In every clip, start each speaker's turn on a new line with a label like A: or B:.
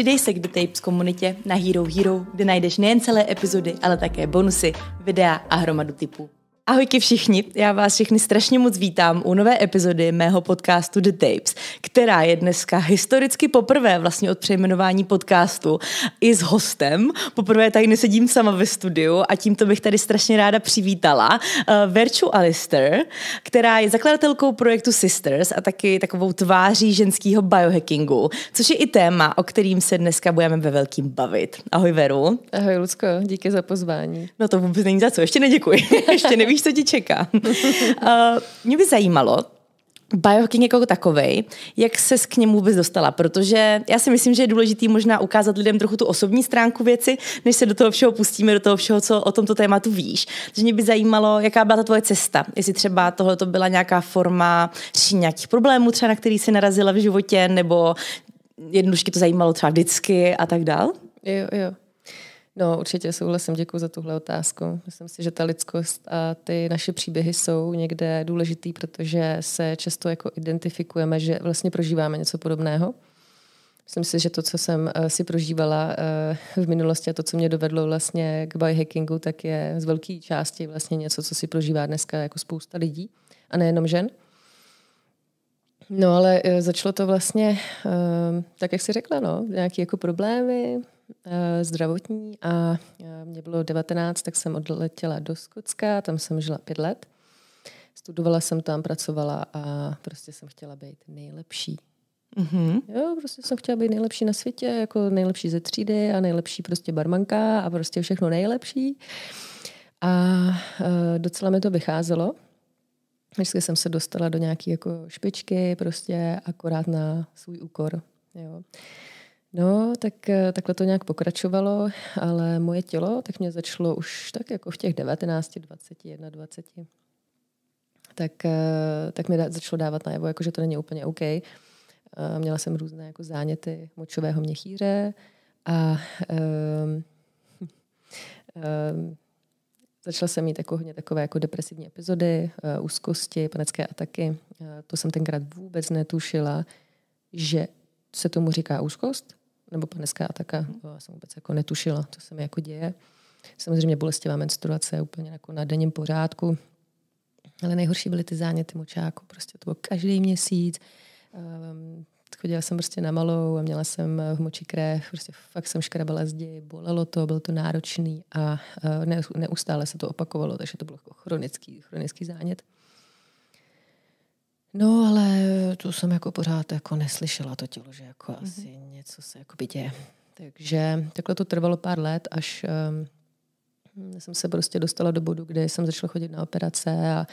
A: Přidej se k The Tapes komunitě na Hero Hero, kde najdeš nejen celé epizody, ale také bonusy, videa a hromadu typů. Ahojky všichni, já vás všechny strašně moc vítám u nové epizody mého podcastu The Tapes, která je dneska historicky poprvé vlastně od přejmenování podcastu i s hostem. Poprvé tady nesedím sama ve studiu a tímto bych tady strašně ráda přivítala uh, Verču Alister, která je zakladatelkou projektu Sisters a taky takovou tváří ženského biohackingu, což je i téma, o kterým se dneska budeme ve velkým bavit. Ahoj Veru. Ahoj Lucko, díky za pozvání. No to vůbec není za co, ještě neděkuji. ještě nevíš, co ti čeká. uh, mě by zajímalo, biohacking jako takovej, jak se k němu vůbec dostala, protože já si myslím, že je důležitý možná ukázat lidem trochu tu osobní stránku věci, než se do toho všeho pustíme, do toho všeho, co o tomto tématu víš. Takže mě by zajímalo, jaká byla ta tvoje cesta, jestli třeba tohle to byla nějaká forma řešení nějakých problémů, třeba na který jsi narazila v životě, nebo jednoduše to zajímalo třeba vždycky a tak dál.
B: Jo, jo. No, určitě souhlasím, děkuji za tuhle otázku. Myslím si, že ta lidskost a ty naše příběhy jsou někde důležitý, protože se často jako identifikujeme, že vlastně prožíváme něco podobného. Myslím si, že to, co jsem eh, si prožívala eh, v minulosti a to, co mě dovedlo vlastně k biohackingu, tak je z velké části vlastně něco, co si prožívá dneska jako spousta lidí a nejenom žen. No ale eh, začalo to vlastně, ehm, tak jak jsi řekla, no, nějaké jako problémy eh, zdravotní a eh, mě bylo 19, tak jsem odletěla do Skotska, tam jsem žila pět let. Studovala jsem tam, pracovala a prostě jsem chtěla být nejlepší. Mm-hmm. Jo, prostě jsem chtěla být nejlepší na světě, jako nejlepší ze třídy a nejlepší prostě barmanka a prostě všechno nejlepší. A docela mi to vycházelo, vždycky jsem se dostala do nějaké jako špičky prostě akorát na svůj úkor. Jo. No, tak eh, takhle to nějak pokračovalo, ale moje tělo tak mě začalo už tak jako v těch 19, 20, 21, 20. Tak, eh, tak mi začalo dávat najevo, jako, že to není úplně OK. Eh, měla jsem různé jako záněty močového měchýře a um, um, Začala jsem mít jako hodně takové jako depresivní epizody, uh, úzkosti, panické ataky. Uh, to jsem tenkrát vůbec netušila, že se tomu říká úzkost nebo panická ataka. Mhm. To jsem vůbec jako netušila, co se mi jako děje. Samozřejmě bolestivá menstruace úplně jako na denním pořádku. Ale nejhorší byly ty záněty močáku. Prostě to bylo každý měsíc. Um, chodila jsem prostě na malou a měla jsem eh, v moči krev, prostě fakt jsem škrabala zdi, bolelo to, bylo to náročný a eh, neustále se to opakovalo, takže to bylo jako chronický, chronický zánět. No, ale tu jsem jako pořád jako neslyšela to tělo, že jako mm-hmm. asi něco se jako děje. Takže takhle to trvalo pár let, až um, jsem se prostě dostala do bodu, kde jsem začala chodit na operace a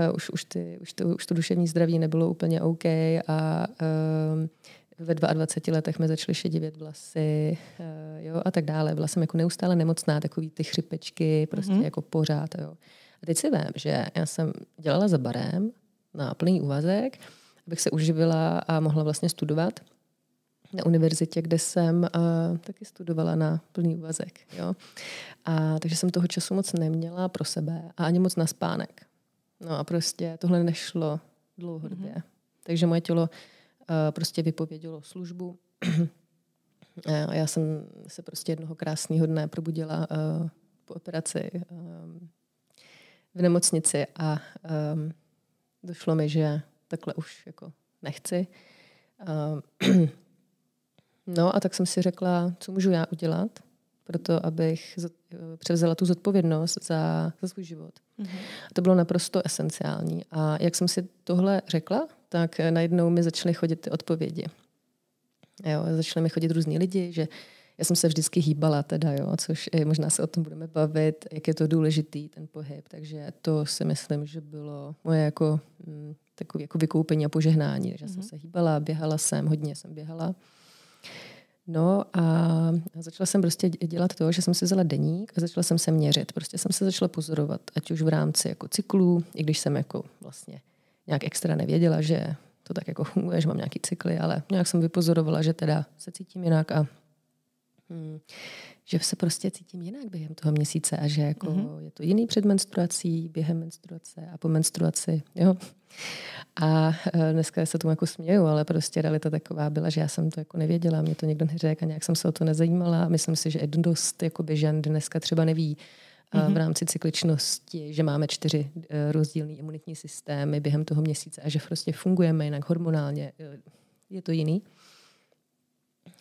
B: uh, už, už, ty, už, to, už to duševní zdraví nebylo úplně OK a uh, ve 22 letech mi začaly šedivět vlasy uh, jo, a tak dále. Byla jsem jako neustále nemocná, takový ty chřipečky, prostě mm-hmm. jako pořád. Jo. A teď si vím, že já jsem dělala za barem na plný úvazek, abych se uživila a mohla vlastně studovat na univerzitě, kde jsem uh, taky studovala na plný úvazek. Jo. A, takže jsem toho času moc neměla pro sebe a ani moc na spánek. No a prostě tohle nešlo dlouhodobě. Mm-hmm. Takže moje tělo uh, prostě vypovědělo službu. Eh, a já jsem se prostě jednoho krásného dne probudila uh, po operaci um, v nemocnici a um, došlo mi, že takhle už jako nechci. Uh, no a tak jsem si řekla, co můžu já udělat to, abych převzala tu zodpovědnost za, za svůj život. Mm-hmm. To bylo naprosto esenciální. A jak jsem si tohle řekla, tak eh, najednou mi začaly chodit ty odpovědi. Jo, začaly mi chodit různí lidi, že já jsem se vždycky hýbala teda, jo, což možná se o tom budeme bavit, jak je to důležitý ten pohyb, takže to si myslím, že bylo moje jako m, mm, takové jako vykoupení a požehnání, takže mm-hmm. jsem mhm. se hýbala, běhala jsem, hodně jsem běhala. No a začala jsem prostě dělat to, že jsem si vzala deník a začala jsem se měřit. Prostě jsem se začala pozorovat, ať už v rámci jako cyklů, i když jsem jako vlastně nějak extra nevěděla, že to tak jako funguje, že mám nějaký cykly, ale nějak jsem vypozorovala, že teda se cítím jinak a hmm, že se prostě cítím jinak během toho měsíce a že jako mm-hmm. je to jiný před menstruací, během menstruace a po menstruaci. Jo? A e, dneska se tomu jako směju, ale prostě realita taková byla, že já jsem to jako nevěděla, mě to někdo neřekl a nějak jsem se o to nezajímala. myslím si, že dost jakoby žen dneska třeba neví, mm-hmm. v mhm. rámci cykličnosti, že máme čtyři e, rozdílné imunitní systémy během toho měsíce a že prostě fungujeme jinak hormonálně. Je to jiný.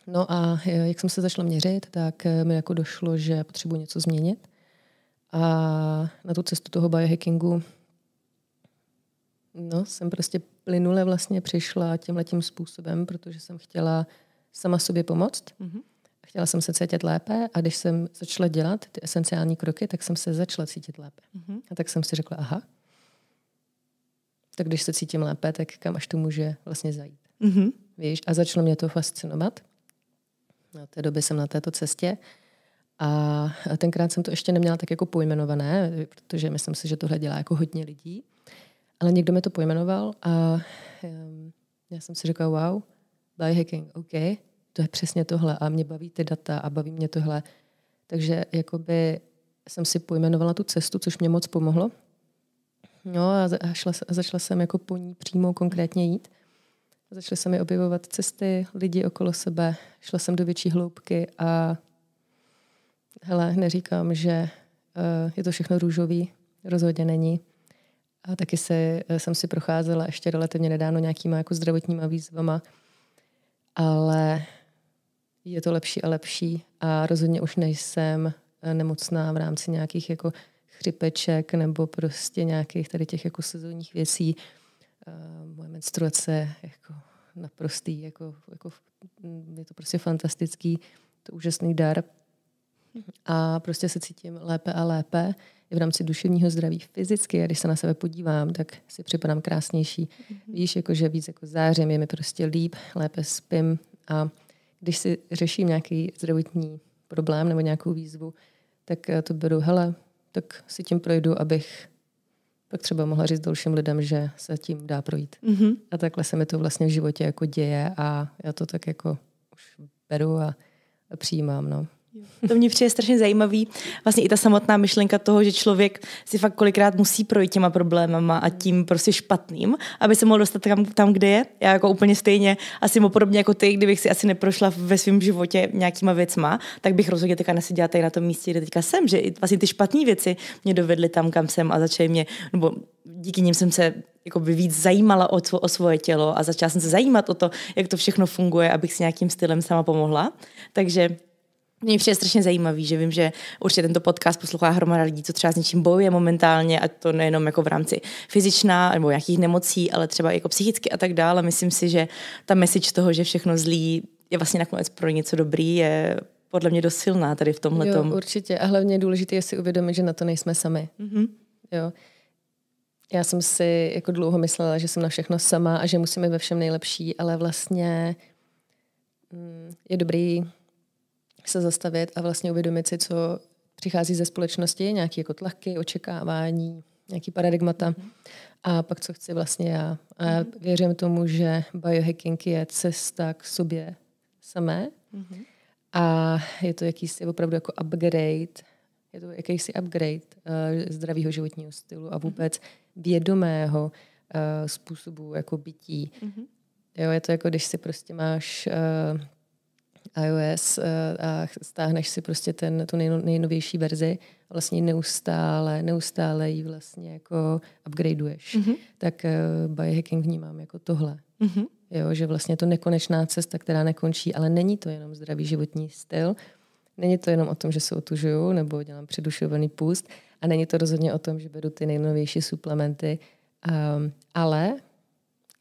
B: No a eh, jak jsem se začala měřit, tak eh, mi jako došlo, že potřebuji něco změnit. A na tu cestu toho biohackingu no, jsem prostě plynule vlastně přišla tímhletím způsobem, protože jsem chtěla sama sobě pomoct. Mm-hmm. Chtěla jsem se cítit lépe a když jsem začala dělat ty esenciální kroky, tak jsem se začala cítit lépe. Mm-hmm. A tak jsem si řekla, aha, tak když se cítím lépe, tak kam až to může vlastně zajít. Mm-hmm. Víš? A začalo mě to fascinovat od té doby jsem na této cestě. A tenkrát jsem to ještě neměla tak jako pojmenované, protože myslím si, že tohle dělá jako hodně lidí. Ale někdo mi to pojmenoval a já jsem si řekla wow, biohacking, OK, to je přesně tohle a mě baví ty data a baví mě tohle. Takže jakoby jsem si pojmenovala tu cestu, což mě moc pomohlo. No a, šla, a začala jsem jako po ní přímo konkrétně jít. Začaly se mi objevovat cesty, lidi okolo sebe, šla jsem do větší hloubky a hele, neříkám, že eh, je to všechno růžový, rozhodně není. A taky se, eh, jsem si procházela ještě relativně nedávno nějakýma jako zdravotníma výzvama, ale je to lepší a lepší a rozhodně už nejsem eh, nemocná v rámci nějakých jako chřipeček nebo prostě nějakých tady těch jako sezónních věcí moje menstruace, jako naprostý, jako, jako mm, je to prostě fantastický, to úžasný dar. A prostě se cítím lépe a lépe i v rámci duševního zdraví fyzicky. A když se na sebe podívám, tak si připadám krásnější. Mm-hmm. Víš, jako, že víc jako zářím, je mi prostě líp, lépe spím. A když si řeším nějaký zdravotní problém nebo nějakou výzvu, tak eh, to beru, hele, tak si tím projdu, abych pak třeba mohla říct dalším lidem, že se tím dá projít. Mm-hmm. A takhle se mi to vlastně v životě jako děje a já to tak jako už beru a, a přijímám. No.
A: To mě přijde strašně zajímavý. Vlastně i ta samotná myšlenka toho, že člověk si fakt kolikrát musí projít těma problémama a tím prostě špatným, aby se mohl dostat tam, tam kde je. Já jako úplně stejně, asi mu podobně jako ty, kdybych si asi neprošla ve svém životě nějakýma věcma, tak bych rozhodně teďka neseděla tady na tom místě, kde teďka jsem, že vlastně ty špatné věci mě dovedly tam, kam jsem a začaly mě, nebo díky nim jsem se jako by víc zajímala o, o svoje tělo a začala jsem se zajímat o to, jak to všechno funguje, abych si nějakým stylem sama pomohla. Takže mě vše je strašně zajímavý, že vím, že určitě tento podcast poslouchá hromada lidí, co třeba s něčím bojuje momentálně, a to nejenom jako v rámci fyzičná nebo nějakých nemocí, ale třeba jako psychicky a tak dále. Myslím si, že ta message toho, že všechno zlí je vlastně nakonec pro něco dobrý, je podle mě dost silná tady v tomhle. Jo,
B: určitě. A hlavně je důležité je si uvědomit, že na to nejsme sami. Mm-hmm. Jo. Já jsem si jako dlouho myslela, že jsem na všechno sama a že musím být ve všem nejlepší, ale vlastně mm, je dobrý se zastavit a vlastně uvědomit si, co přichází ze společnosti, nějaké jako tlaky, očekávání, nějaký paradigmata a pak co chci vlastně já. A já mhm. věřím tomu, že biohacking je cesta k sobě samé mm-hmm. a je to jakýsi opravdu jako upgrade, je to jakýsi upgrade uh, zdravého životního stylu a mhm. vůbec vědomého uh, způsobu jako bytí. Mm-hmm. Jo, je to jako, když si prostě máš uh, iOS eh, a stáhneš si prostě ten, tu nejnovější verzi a vlastně neustále, neustále ji vlastně jako upgradeuješ. Mm-hmm. Tak uh, biohacking vnímám jako tohle. Mm-hmm. Jo, že vlastně to nekonečná cesta, která nekončí, ale není to jenom zdravý životní styl, není to jenom o tom, že se otužuju nebo dělám předušovaný půst a není to rozhodně o tom, že beru ty nejnovější suplementy, um, ale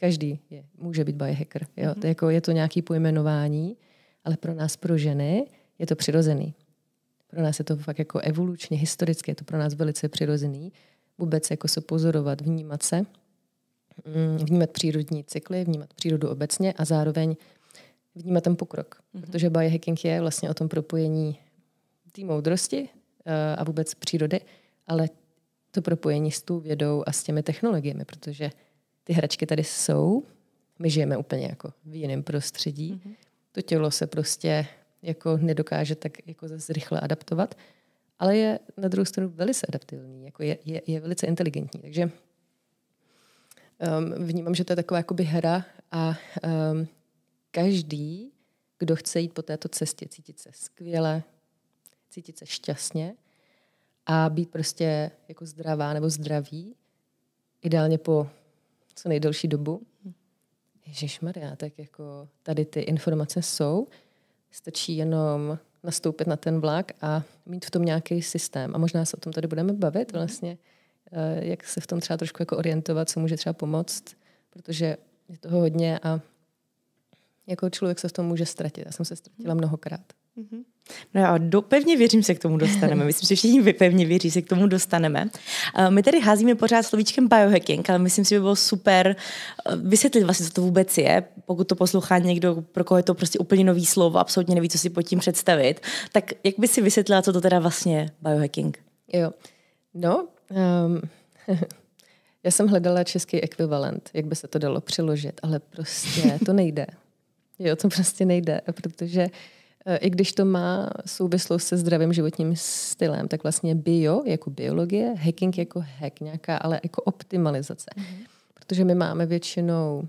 B: každý je, může být biohacker. Jo? Mm-hmm. To je jako, je to nějaký pojmenování, ale pro nás, pro ženy, je to přirozený. Pro nás je to fakt jako evolučně, historicky je to pro nás velice přirozený. Vůbec jako se pozorovat, vnímat se, mm, vnímat přírodní cykly, vnímat přírodu obecně a zároveň vnímat ten pokrok. Mm-hmm. Protože biohacking je vlastně o tom propojení té moudrosti eh, a vůbec přírody, ale to propojení s tou vědou a s těmi technologiemi, protože ty hračky tady jsou, my žijeme úplně jako v jiném prostředí, mm-hmm to tělo se prostě jako nedokáže tak jako zase rychle adaptovat, ale je na druhou stranu velice adaptivní, jako je, je, je velice inteligentní. Takže um, vnímám, že to je taková jakoby hra a um, každý, kdo chce jít po této cestě, cítit se skvěle, cítit se šťastně a být prostě jako zdravá nebo zdravý, ideálně po co nejdelší dobu, Ježíš Maria, tak jako tady ty informace jsou, stačí jenom nastoupit na ten vlak a mít v tom nějaký systém. A možná se o tom tady budeme bavit mhm. vlastně, eh, jak se v tom třeba trošku jako orientovat, co může třeba pomoct, protože je toho hodně a jako člověk se v tom může ztratit. Já jsem se ztratila mhm. mnohokrát. Mm-hmm. No
A: já do, pevně věřím, se k tomu dostaneme. Myslím, že všichni vy pevně věří, se k tomu dostaneme. Eh, my tady házíme pořád slovíčkem biohacking, ale myslím si, že by bylo super eh, vysvětlit vlastně, co to vůbec je. Pokud to poslouchá někdo, pro koho je to prostě úplně nový slovo, absolutně neví, co si pod tím představit, tak
B: jak by si vysvětlila, co to teda vlastně je biohacking? Jo. No, um, já jsem hledala český ekvivalent, jak by se to dalo přiložit, ale prostě to nejde. Jo, to prostě nejde, protože Eh, i když to má souvislost se zdravým životním stylem, tak vlastně bio jako biologie, hacking jako hack, nějaká ale jako optimalizace. Mm-hmm. Protože my máme většinou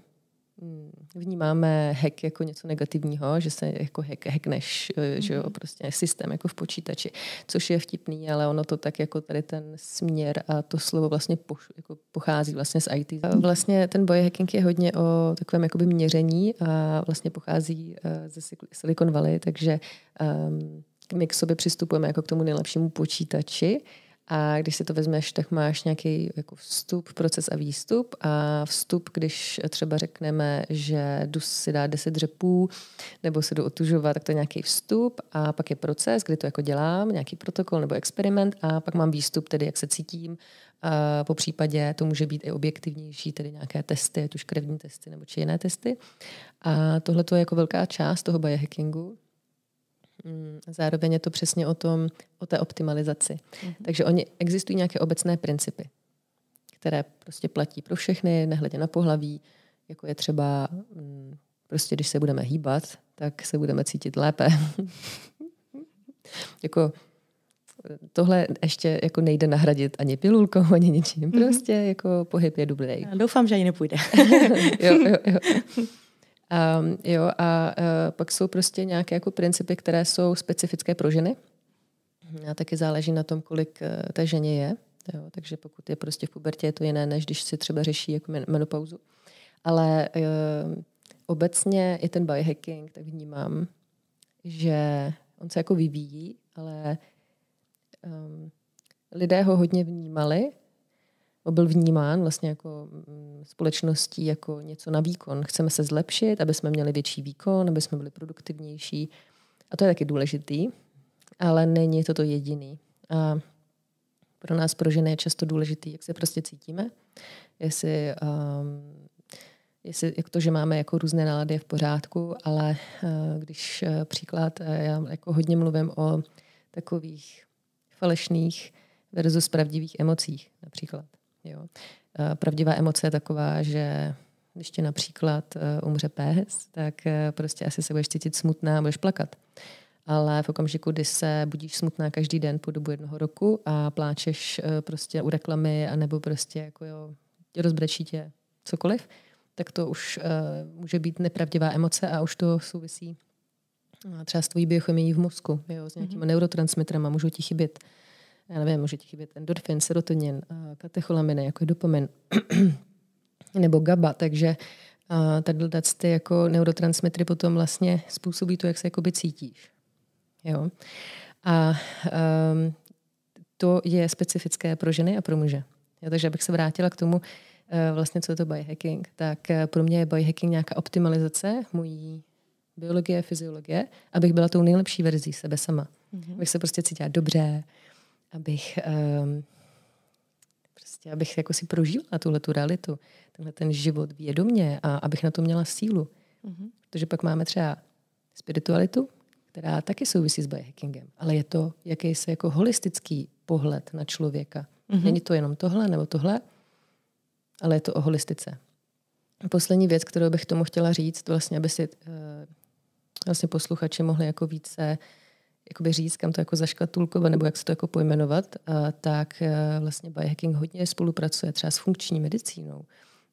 B: Mm, vnímáme hack jako něco negativního, že se jako hack, hackneš, eh, že jo, mhm. prostě systém jako v počítači, což je vtipný, ale ono to tak jako tady ten směr a to slovo vlastně po, jako pochází vlastně z IT. A vlastně ten boj hacking je hodně o takovém jakoby měření a vlastně pochází eh, ze Silicon Valley, takže um, my k sobě přistupujeme jako k tomu nejlepšímu počítači, a když si to vezmeš, tak máš nějaký jako vstup, proces a výstup. A vstup, když třeba řekneme, že jdu si dá 10 dřepů nebo se jdu otužovat, tak to je nějaký vstup. A pak je proces, kdy to jako dělám, nějaký protokol nebo experiment. A pak mám výstup, tedy jak se cítím. A po případě to může být i objektivnější, tedy nějaké testy, ať už krevní testy nebo či jiné testy. A tohle je jako velká část toho biohackingu Mm, zároveň je to přesně o tom, o té optimalizaci. mm Takže oni existují nějaké obecné principy, které prostě platí pro všechny, nehledě na pohlaví, jako je třeba mm, prostě, když se budeme hýbat, tak se budeme cítit lépe. jako tohle ještě jako nejde nahradit ani pilulkou, ani ničím. Mhm. Prostě jako pohyb je dobrý. Doufám, že ani nepůjde. jo, jo, jo. A, ehm, jo, a a eh, pak jsou prostě nějaké jako principy, které jsou specifické pro ženy. A taky záleží na tom, kolik eh, té ženě je. Jo, takže pokud je prostě v pubertě, je to jiné, než když si třeba řeší jako menopauzu. Ale e, obecně i ten biohacking, tak vnímám, že on se jako vyvíjí, ale e, lidé ho hodně vnímali byl vnímán vlastně jako mm, společností jako něco na výkon. Chceme se zlepšit, aby jsme měli větší výkon, aby jsme byli produktivnější. A to je taky důležitý, ale není to to jediný. A pro nás, pro ženy, je často důležitý, jak se prostě cítíme, jestli, um, jestli jak to, že máme jako různé nálady je v pořádku, ale uh, když uh, příklad, uh, já jako hodně mluvím o takových falešných versus pravdivých emocích například. Jo. Eh, pravdivá emoce je taková, že když ti například eh, umře pes, tak eh, prostě asi se budeš cítit smutná a budeš plakat. Ale v okamžiku, kdy se budíš smutná každý den po dobu jednoho roku a pláčeš prostě u reklamy anebo prostě jako jo, rozbrečí tě cokoliv, tak to už uh, může být nepravdivá emoce a už to souvisí třeba s tvojí biochemií v mozku, jo, s nějakými mm-hmm. neurotransmitrami, můžou ti chybět. Uh, já nevím, může ti chybět endorfin, serotonin, eh, katecholaminy, jako je dopamin, nebo GABA, takže eh, tady ty jako neurotransmitry potom vlastně způsobí to, jak se jakoby cítíš. Jo? A um, to je specifické pro ženy a pro muže. Jo, takže abych se vrátila k tomu, eh, vlastně co je to biohacking, tak pro mě je biohacking nějaká optimalizace mojí biologie, fyziologie, abych byla tou nejlepší verzí sebe sama. Mm-hmm. Abych se prostě cítila dobře, abych um, prostě, abych jako si prožívala tuhle tu realitu, tenhle ten život vědomě a abych na to měla sílu. Mm-hmm. Protože pak máme třeba spiritualitu, která taky souvisí s biohackingem, ale je to jakýsi jako holistický pohled na člověka. Mm-hmm. Není to jenom tohle nebo tohle, ale je to o holistice. Poslední věc, kterou bych tomu chtěla říct, vlastně, aby si uh, vlastně posluchači mohli jako více uh, jakoby říct, kam to jako zaškatulkovat, nebo jak se to jako pojmenovat, tak e, vlastně biohacking hodně spolupracuje třeba s funkční medicínou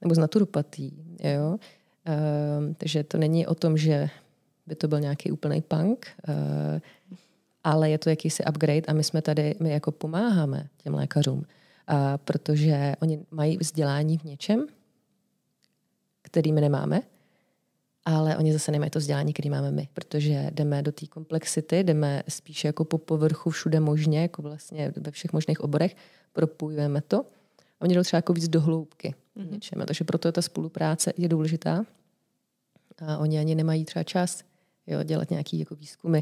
B: nebo s naturopatí. Jo? E, takže to není o tom, že by to byl nějaký úplný punk, e, ale je to jakýsi upgrade a my jsme tady, my jako pomáháme těm lékařům, protože oni mají vzdělání v něčem, který my nemáme – ale oni zase nemají to vzdělání, které máme my, protože jdeme do té komplexity, jdeme spíše jako po povrchu všude možně, jako vlastně ve všech možných oborech, propůjujeme to a oni jdou třeba jako víc do hloubky mm-hmm. takže proto je ta spolupráce je důležitá a oni ani nemají třeba čas jo, dělat nějaké jako výzkumy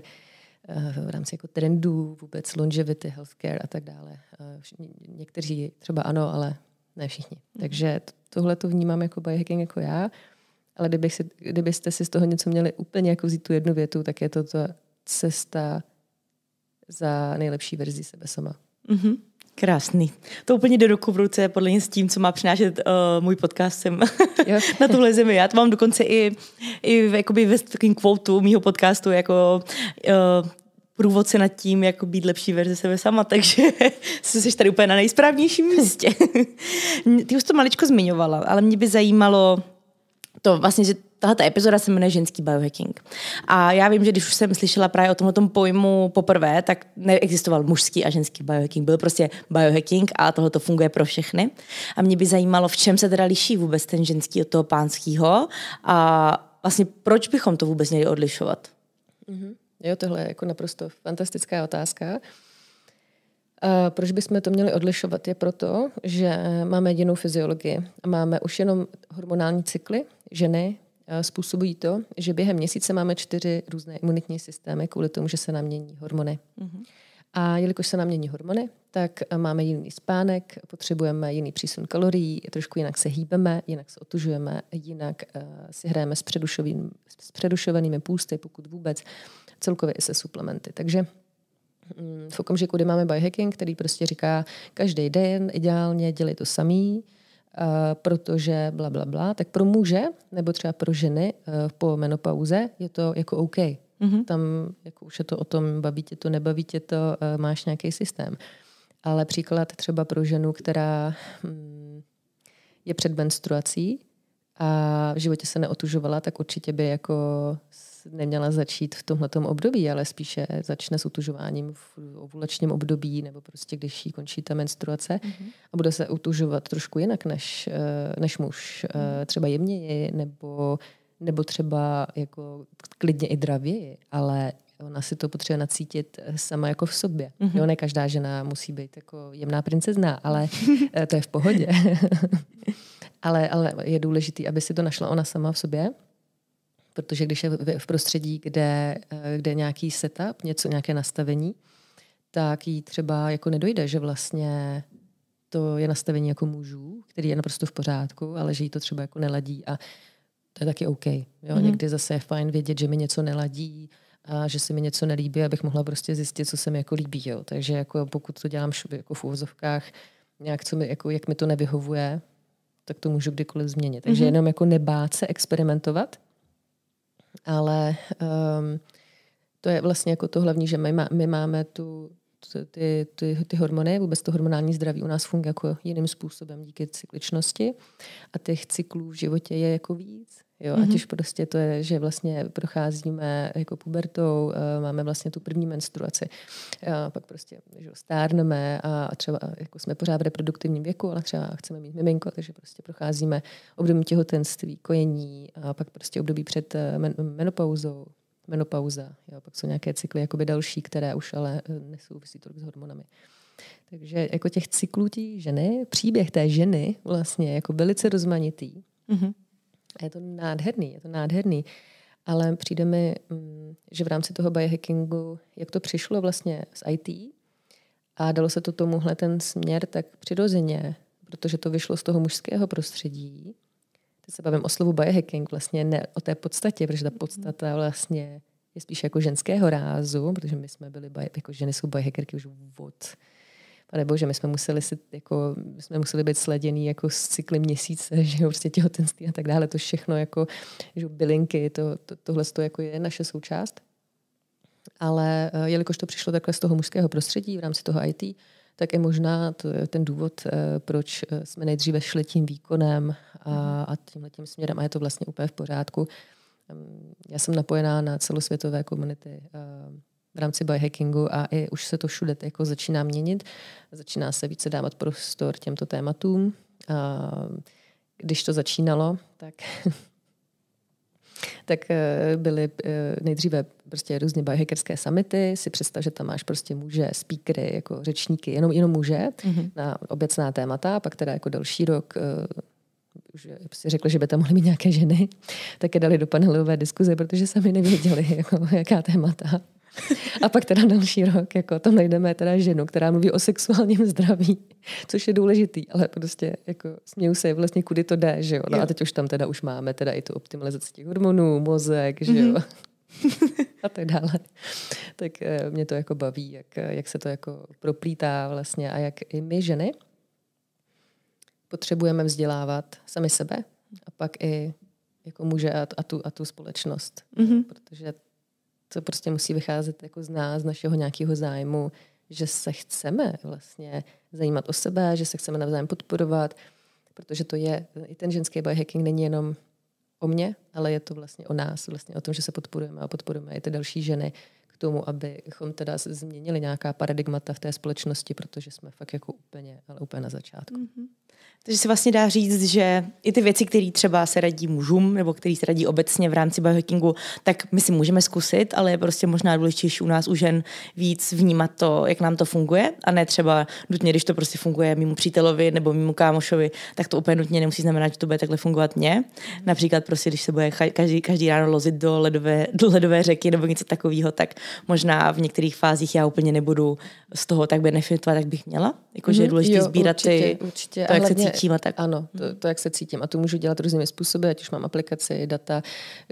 B: eh, v rámci jako trendů, vůbec longevity, healthcare a tak dále. Eh, někteří třeba ano, ale ne všichni. Mm-hmm. Takže tohle to vnímám jako biohacking jako já. Ale kdybych si, kdybyste si z toho něco měli úplně jako vzít tu jednu větu, tak je to ta cesta za nejlepší verzi sebe sama. Mm-hmm. Krásný.
A: To úplně do ruku v ruce podle mě s tím, co má přinášet uh, můj podcast sem na tuhle zemi. Já to mám dokonce i, i v, jakoby ve takovým kvotu mýho podcastu jako uh, průvodce nad tím, jak být lepší verze sebe sama, takže jsi tady úplně na nejsprávnějším místě. Ty už to maličko zmiňovala, ale mě by zajímalo, to vlastně, že tahle epizoda se jmenuje Ženský biohacking. A já vím, že když už jsem slyšela právě o tomhle pojmu poprvé, tak neexistoval mužský a ženský biohacking. Byl prostě biohacking a tohle to funguje pro všechny. A mě by zajímalo, v čem se teda liší vůbec ten ženský od toho pánského a vlastně proč bychom to vůbec měli odlišovat?
B: Mm-hmm. Jo, tohle je jako naprosto fantastická otázka. A proč bychom to měli odlišovat? Je proto, že máme jinou fyziologii. Máme už jenom hormonální cykly, ženy eh, způsobují to, že během měsíce máme čtyři různé imunitní systémy kvůli tomu, že se nám mění hormony. Mm-hmm. A jelikož se nám mění hormony, tak eh, máme jiný spánek, potřebujeme jiný přísun kalorií, trošku jinak se hýbeme, jinak se otužujeme, jinak uh, si hrajeme s, předušovým, s předušovanými půsty, pokud vůbec, celkově i se suplementy. Takže um, v okamžiku, kdy máme biohacking, který prostě říká každý den ideálně dělej to samý, Eh, protože bla, bla, bla, tak pro muže nebo třeba pro ženy eh, po menopauze je to jako OK. Mm-hmm. Tam jako už je to o tom, baví tě to, nebaví tě to, eh, máš nějaký systém. Ale příklad třeba pro ženu, která mm, je před menstruací a v životě se neotužovala, tak určitě by jako neměla začít v tomhle období, ale spíše začne s utužováním v ovulačním období nebo prostě když jí končí ta menstruace mm-hmm. a bude se utužovat trošku jinak než, eh, než muž. Mm-hmm. Třeba jemněji nebo, nebo třeba jako klidně i dravěji, ale ona si to potřebuje nacítit eh, sama jako v sobě. Mm-hmm. Jo, ne každá žena musí být jako jemná princezna, ale to je v pohodě. ale, ale je důležité, aby si to našla ona sama v sobě protože když je v prostředí, kde, eh, kde nějaký setup, něco, nějaké nastavení, tak jí třeba jako nedojde, že vlastně to je nastavení jako mužů, který je naprosto v pořádku, ale že jí to třeba jako neladí a to je taky OK. Jo? Mm-hmm. Někdy zase je fajn vědět, že mi něco neladí, a že se mi něco nelíbí, abych mohla prostě zjistit, co se mi jako líbí. Jo. Takže jako pokud to dělám šuby, jako v úvozovkách, nějak, co mi, jako, jak mi to nevyhovuje, tak to můžu kdykoliv změnit. Takže mm-hmm. jenom jako nebát se experimentovat ale um, to je vlastně jako to hlavní, že my, má, my máme tu, ty, ty, ty hormony, vůbec to hormonální zdraví u nás funguje jako jiným způsobem díky cykličnosti a těch cyklů v životě je jako víc. Jo, mm-hmm. Ať mhm. už prostě to je, že vlastně procházíme jako pubertou, eh, máme vlastně tu první menstruaci, a eh, pak prostě že stárneme a třeba eh, jako jsme pořád v reproduktivním věku, ale třeba chceme mít miminko, takže prostě procházíme období těhotenství, kojení a pak prostě období před men- menopauzou, menopauza. Jo, pak jsou nějaké cykly jakoby další, které už ale nesouvisí tolik s hormonami. Takže jako těch cyklů tí ženy, příběh té ženy vlastně jako velice rozmanitý. Mm-hmm. A je to nádherný, je to nádherný. Ale přijde mi, mm, že v rámci toho biohackingu, jak to přišlo vlastně z IT a dalo se to tomuhle ten směr tak přirozeně, protože to vyšlo z toho mužského prostředí. Teď se bavím o slovu biohacking, vlastně ne o té podstatě, protože ta mhm. podstata vlastně je spíš jako ženského rázu, protože my jsme byli, jako ženy jsou biohackerky už od nebo bože, my jsme museli, si, jako, my jsme museli být sledění jako z cykly měsíce, že jo, prostě těhotenství a tak dále, to všechno jako, že bylinky, to, to, tohle to jako je naše součást. Ale eh, jelikož to přišlo takhle z toho mužského prostředí v rámci toho IT, tak je možná to, je ten důvod, eh, proč eh, jsme nejdříve šli tím výkonem a, mhm. a tímhle tím směrem a je to vlastně úplně v pořádku. Já jsem napojená na celosvětové komunity v rámci biohackingu a i už se to všude jako začíná měnit. Začíná se více dávat prostor těmto tématům. A když to začínalo, tak tak eh, byly eh, nejdříve prostě různě biohackerské summity, si představ, že tam máš prostě muže, speakery, jako řečníky, jenom, jenom muže mm-hmm. na obecná témata, pak teda jako další rok eh, už si řekli, že by tam mohly být nějaké ženy, tak je dali do panelové diskuze, protože sami nevěděli, jako, jaká témata. A pak teda další rok, jako tam najdeme teda ženu, která mluví o sexuálním zdraví, což je důležitý, ale prostě jako směju se vlastně, kudy to jde, že jo. No jo. a teď už tam teda už máme teda i tu optimalizaci těch hormonů, mozek, že mhm. jo. Mm-hmm. a tak dále. Tak eh, mě to jako baví, jak, jak se to jako proplítá vlastně a jak i my ženy potřebujeme vzdělávat sami sebe a pak i jako muže a, a, tu, a tu společnost. Mm-hmm. Protože to prostě musí vycházet jako z nás, z našeho nějakého zájmu, že se chceme vlastně zajímat o sebe, že se chceme navzájem podporovat, protože to je, i ten ženský biohacking není jenom o mě, ale je to vlastně o nás, vlastně o tom, že se podporujeme a podporujeme i ty další ženy, tomu, abychom teda změnili nějaká paradigmata v té společnosti, protože jsme fakt jako úplně, ale úplně na začátku.
A: Mm-hmm. Takže se vlastně dá říct, že i ty věci, které třeba se radí mužům, nebo které se radí obecně v rámci biohackingu, tak my si můžeme zkusit, ale je prostě možná důležitější u nás u žen víc vnímat to, jak nám to funguje, a ne třeba nutně, když to prostě funguje mimo přítelovi nebo mimo kámošovi, tak to úplně nutně nemusí znamenat, že to bude takhle fungovat mně. Například prostě, když se bude každý, každý ráno lozit do ledové, do ledové řeky nebo něco takového, tak možná v některých fázích já úplně nebudu z toho tak benefitovat,
B: jak bych měla. Jakože mm-hmm. je mhm. důležité sbírat určitě, ty, určitě. to, a jak hlavně, se cítím a tak. Ano, mhm. to, to, jak se cítím. A to můžu dělat různými způsoby, ať už mám aplikaci, data,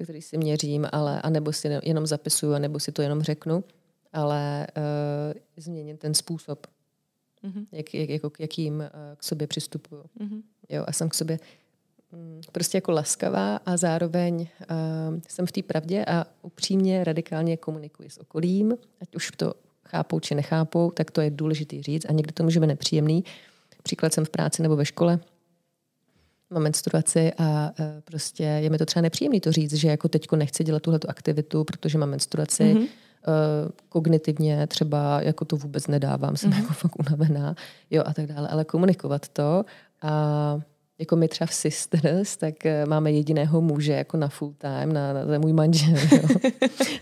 B: které si měřím, ale anebo si jenom zapisuju, anebo si to jenom řeknu, ale uh, eh, změnit ten způsob, mm-hmm. jak, jak, jako, jakým uh, k sobě přistupuju. Mm-hmm. Jo, a jsem k sobě Mm, prostě jako laskavá a zároveň uh, jsem v té pravdě a upřímně radikálně komunikuji s okolím, ať už to chápou či nechápou, tak to je důležitý říct a někdy to může být nepříjemný. Příklad jsem v práci nebo ve škole, mám menstruaci a uh, prostě je mi to třeba nepříjemný to říct, že jako teďko nechci dělat tuhle aktivitu, protože mám menstruaci, mm-hmm. kognitivně třeba jako to vůbec nedávám, jsem mm-hmm. jako fakt unavená, jo a tak dále, ale komunikovat to a jako my třeba v Sisters, tak eh, máme jediného muže jako na full time, na, na, na můj manžel. Jo.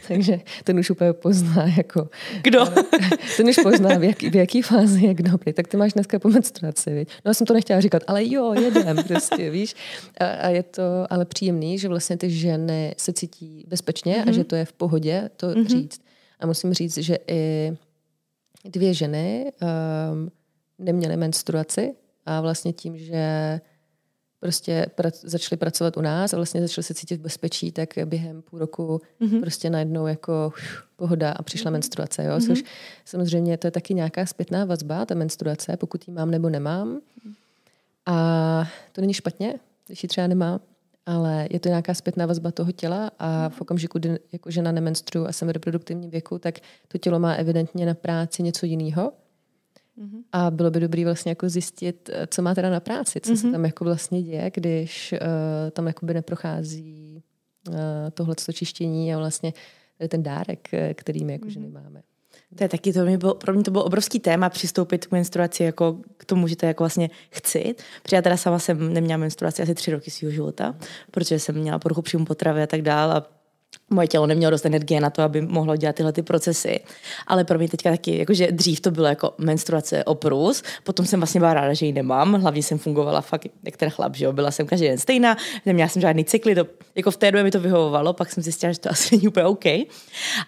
B: Takže ten už úplně pozná, jako... Kdo? ten už pozná, v, jak, v jaký fázi je kdo. Tak ty máš dneska po menstruaci, víš? No já jsem to nechtěla říkat, ale jo, jedem prostě, víš? A, a je to ale příjemný, že vlastně ty ženy se cítí bezpečně mm-hmm. a že mhm. to je v pohodě to mm-hmm. říct. A musím říct, že i dvě ženy um, neměly menstruaci a vlastně tím, že prostě pra- začali pracovat u nás a vlastně začali se cítit v bezpečí, tak během půl roku mm-hmm. prostě najednou jako uf, pohoda a přišla mm-hmm. menstruace, jo? Mm-hmm. což samozřejmě to je taky nějaká zpětná vazba, ta menstruace, pokud ji mám nebo nemám. Mhm. A to není špatně, když ji třeba nemám, ale je to nějaká zpětná vazba toho těla a mhm. v okamžiku, kdy jako žena nemenstruuje a jsem v reproduktivním věku, tak to tělo má evidentně na práci něco jiného, Mm-hmm. A bylo by dobré vlastně jako zjistit, eh, co má teda na práci, co mm-hmm. se mhm. tam jako vlastně děje, když uh, tam by neprochází uh, eh, tohleto čištění a vlastně ten dárek, který my jako mm-hmm. ženy máme. To je taky, to mě
A: bylo, pro mě to bylo obrovský téma přistoupit k menstruaci, jako k tomu, že to jako vlastně chci. Protože já teda sama jsem neměla menstruaci asi tři roky svého života, protože jsem měla poruchu příjmu potravy a tak dál a moje tělo nemělo dost energie na to, aby mohlo dělat tyhle ty procesy. Ale pro mě teďka taky, jakože dřív to bylo jako menstruace oprus, potom jsem vlastně byla ráda, že ji nemám, hlavně jsem fungovala fakt jak ten chlap, že jo, byla jsem každý den stejná, neměla jsem žádný cykly, to, jako v té době mi to vyhovovalo, pak jsem zjistila, že to asi není úplně OK.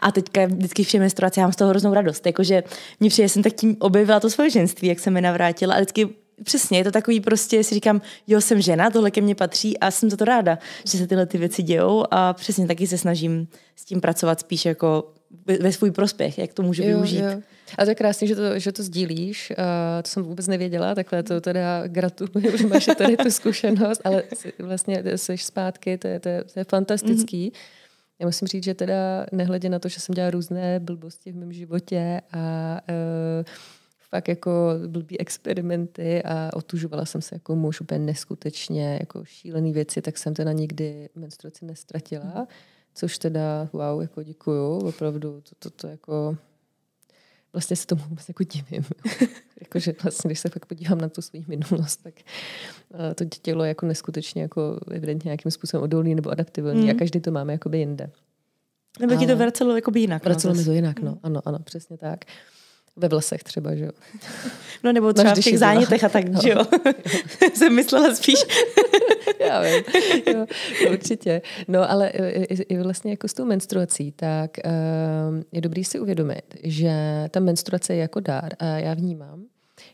A: A teďka vždycky vše menstruace, já mám z toho hroznou radost, jakože mě přijde, jsem tak tím objevila to svoje ženství, jak jsem mi navrátila a vždycky přesně, je to takový prostě, si říkám, jo, jsem žena, tohle ke mně patří a jsem za to ráda, že se tyhle ty věci dějou a přesně taky se snažím s tím pracovat spíš jako ve svůj prospěch, jak to můžu jo, využít. Jo.
B: A to je krásné, že to, že to sdílíš, uh, to jsem vůbec nevěděla, takhle to teda gratuluju, že máš tady tu zkušenost, ale jsi, vlastně jsi zpátky, to je, to je, to je fantastický. Mm-hmm. Já musím říct, že teda nehledě na to, že jsem dělala různé blbosti v mém životě a uh, fakt jako blbý experimenty a otužovala jsem se jako muž úplně neskutečně, jako šílený věci, tak jsem teda nikdy menstruaci nestratila, mhm. což teda wow, jako děkuju, opravdu to, to, to jako vlastně se tomu vůbec jako divím. Jakože vlastně, když se fakt podívám na tu svou minulost, tak eh, to tělo je jako neskutečně jako evidentně nějakým způsobem odolný nebo adaptivní mm. a mhm. každý to máme jakoby jinde. Nebo ti to vracelo jakoby jinak. No, vracelo no, mi to jinak, no. Mhm. Ano, ano, přesně tak. Uh, ve vlasech třeba, že jo? No nebo třeba Máš v těch zánětech a tak, no. že jo? Jsem myslela spíš. Já vím, jo, určitě. No ale i, i vlastně jako s tou menstruací, tak um, je dobrý si uvědomit, že ta menstruace je jako dár a já vnímám,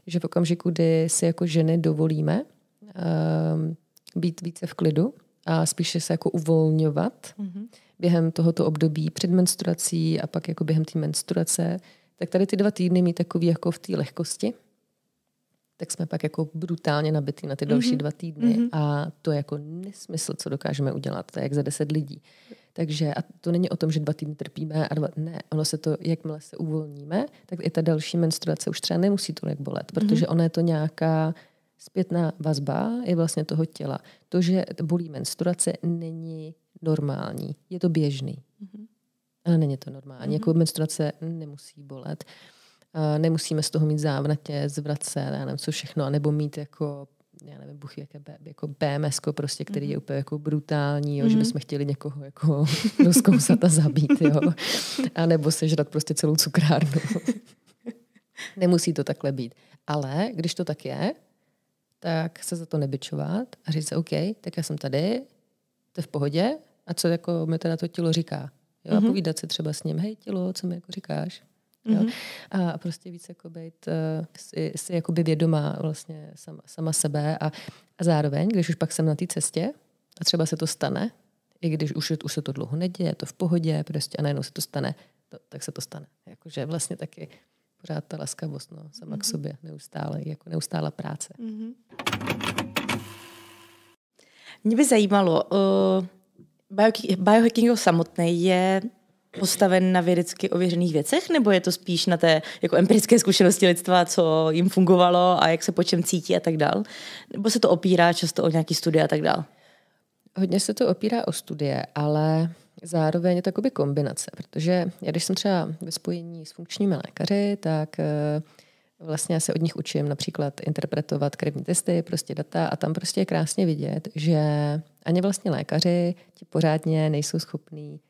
B: že v okamžiku, kdy si jako ženy dovolíme um, být více v klidu a spíše se jako uvolňovat mm-hmm. během tohoto období před menstruací a pak jako během té menstruace, tak tady ty dva týdny mít takový jako v té lehkosti, tak jsme pak jako brutálně nabitý na ty mhm. další mm-hmm. dva týdny mm-hmm. a to je jako nesmysl, co dokážeme udělat, to je jak za deset lidí. Takže a to není o tom, že dva týdny trpíme a dva, ne, ono se to, jakmile se uvolníme, tak i ta další menstruace už třeba nemusí tolik bolet, mhm. protože mm-hmm. ona je to nějaká zpětná vazba je vlastně toho těla. To, že bolí menstruace, není normální, je to běžný. Mm-hmm. Ale Není to normální. Mm-hmm. Jako mhm. menstruace nemusí bolet. Nemusíme z toho mít závratě, zvrace, já nevím, co všechno, nebo mít jako já nevím, buchy, jaké B, jako BMS, prostě, který je mhm. úplně jako brutální, jo, mm-hmm. že mhm. bychom chtěli někoho jako rozkousat a zabít, jo. A nebo sežrat prostě celou cukrárnu. Nemusí to takhle být. Ale když to tak je, tak se za to nebyčovat a říct se, OK, tak já jsem tady, to je v pohodě, a co jako mi teda to tělo říká? Jo, mm-hmm. A mhm. povídat si třeba s ním, hej tělo, co mi jako říkáš? Jo? Mm-hmm. A, a prostě víc jako být uh, si, si jakoby vědomá vlastně sama, sama sebe a, a zároveň, když už pak jsem na té cestě a třeba se to stane, i když už, už se to dlouho neděje, je to v pohodě prostě a najednou se to stane, to, tak se to stane. Jakože vlastně taky pořád ta laskavost no, sama mm-hmm. k mhm. sobě, neustále, jako neustála práce. Mm-hmm. Mě by zajímalo, uh, biohacking
A: samotný je postaven na vědecky ověřených věcech, nebo je to spíš na té jako empirické zkušenosti lidstva, co jim fungovalo a jak se po čem cítí a tak dál? Nebo se to
B: opírá často o nějaký studie a tak dál? Hodně se to opírá o studie, ale zároveň je to kombinace, protože já když jsem třeba ve spojení s funkčními lékaři, tak uh, Vlastně se od nich učím například interpretovat krevní testy, prostě data a tam prostě je krásně vidět, že ani vlastně lékaři ti pořádně nejsou schopní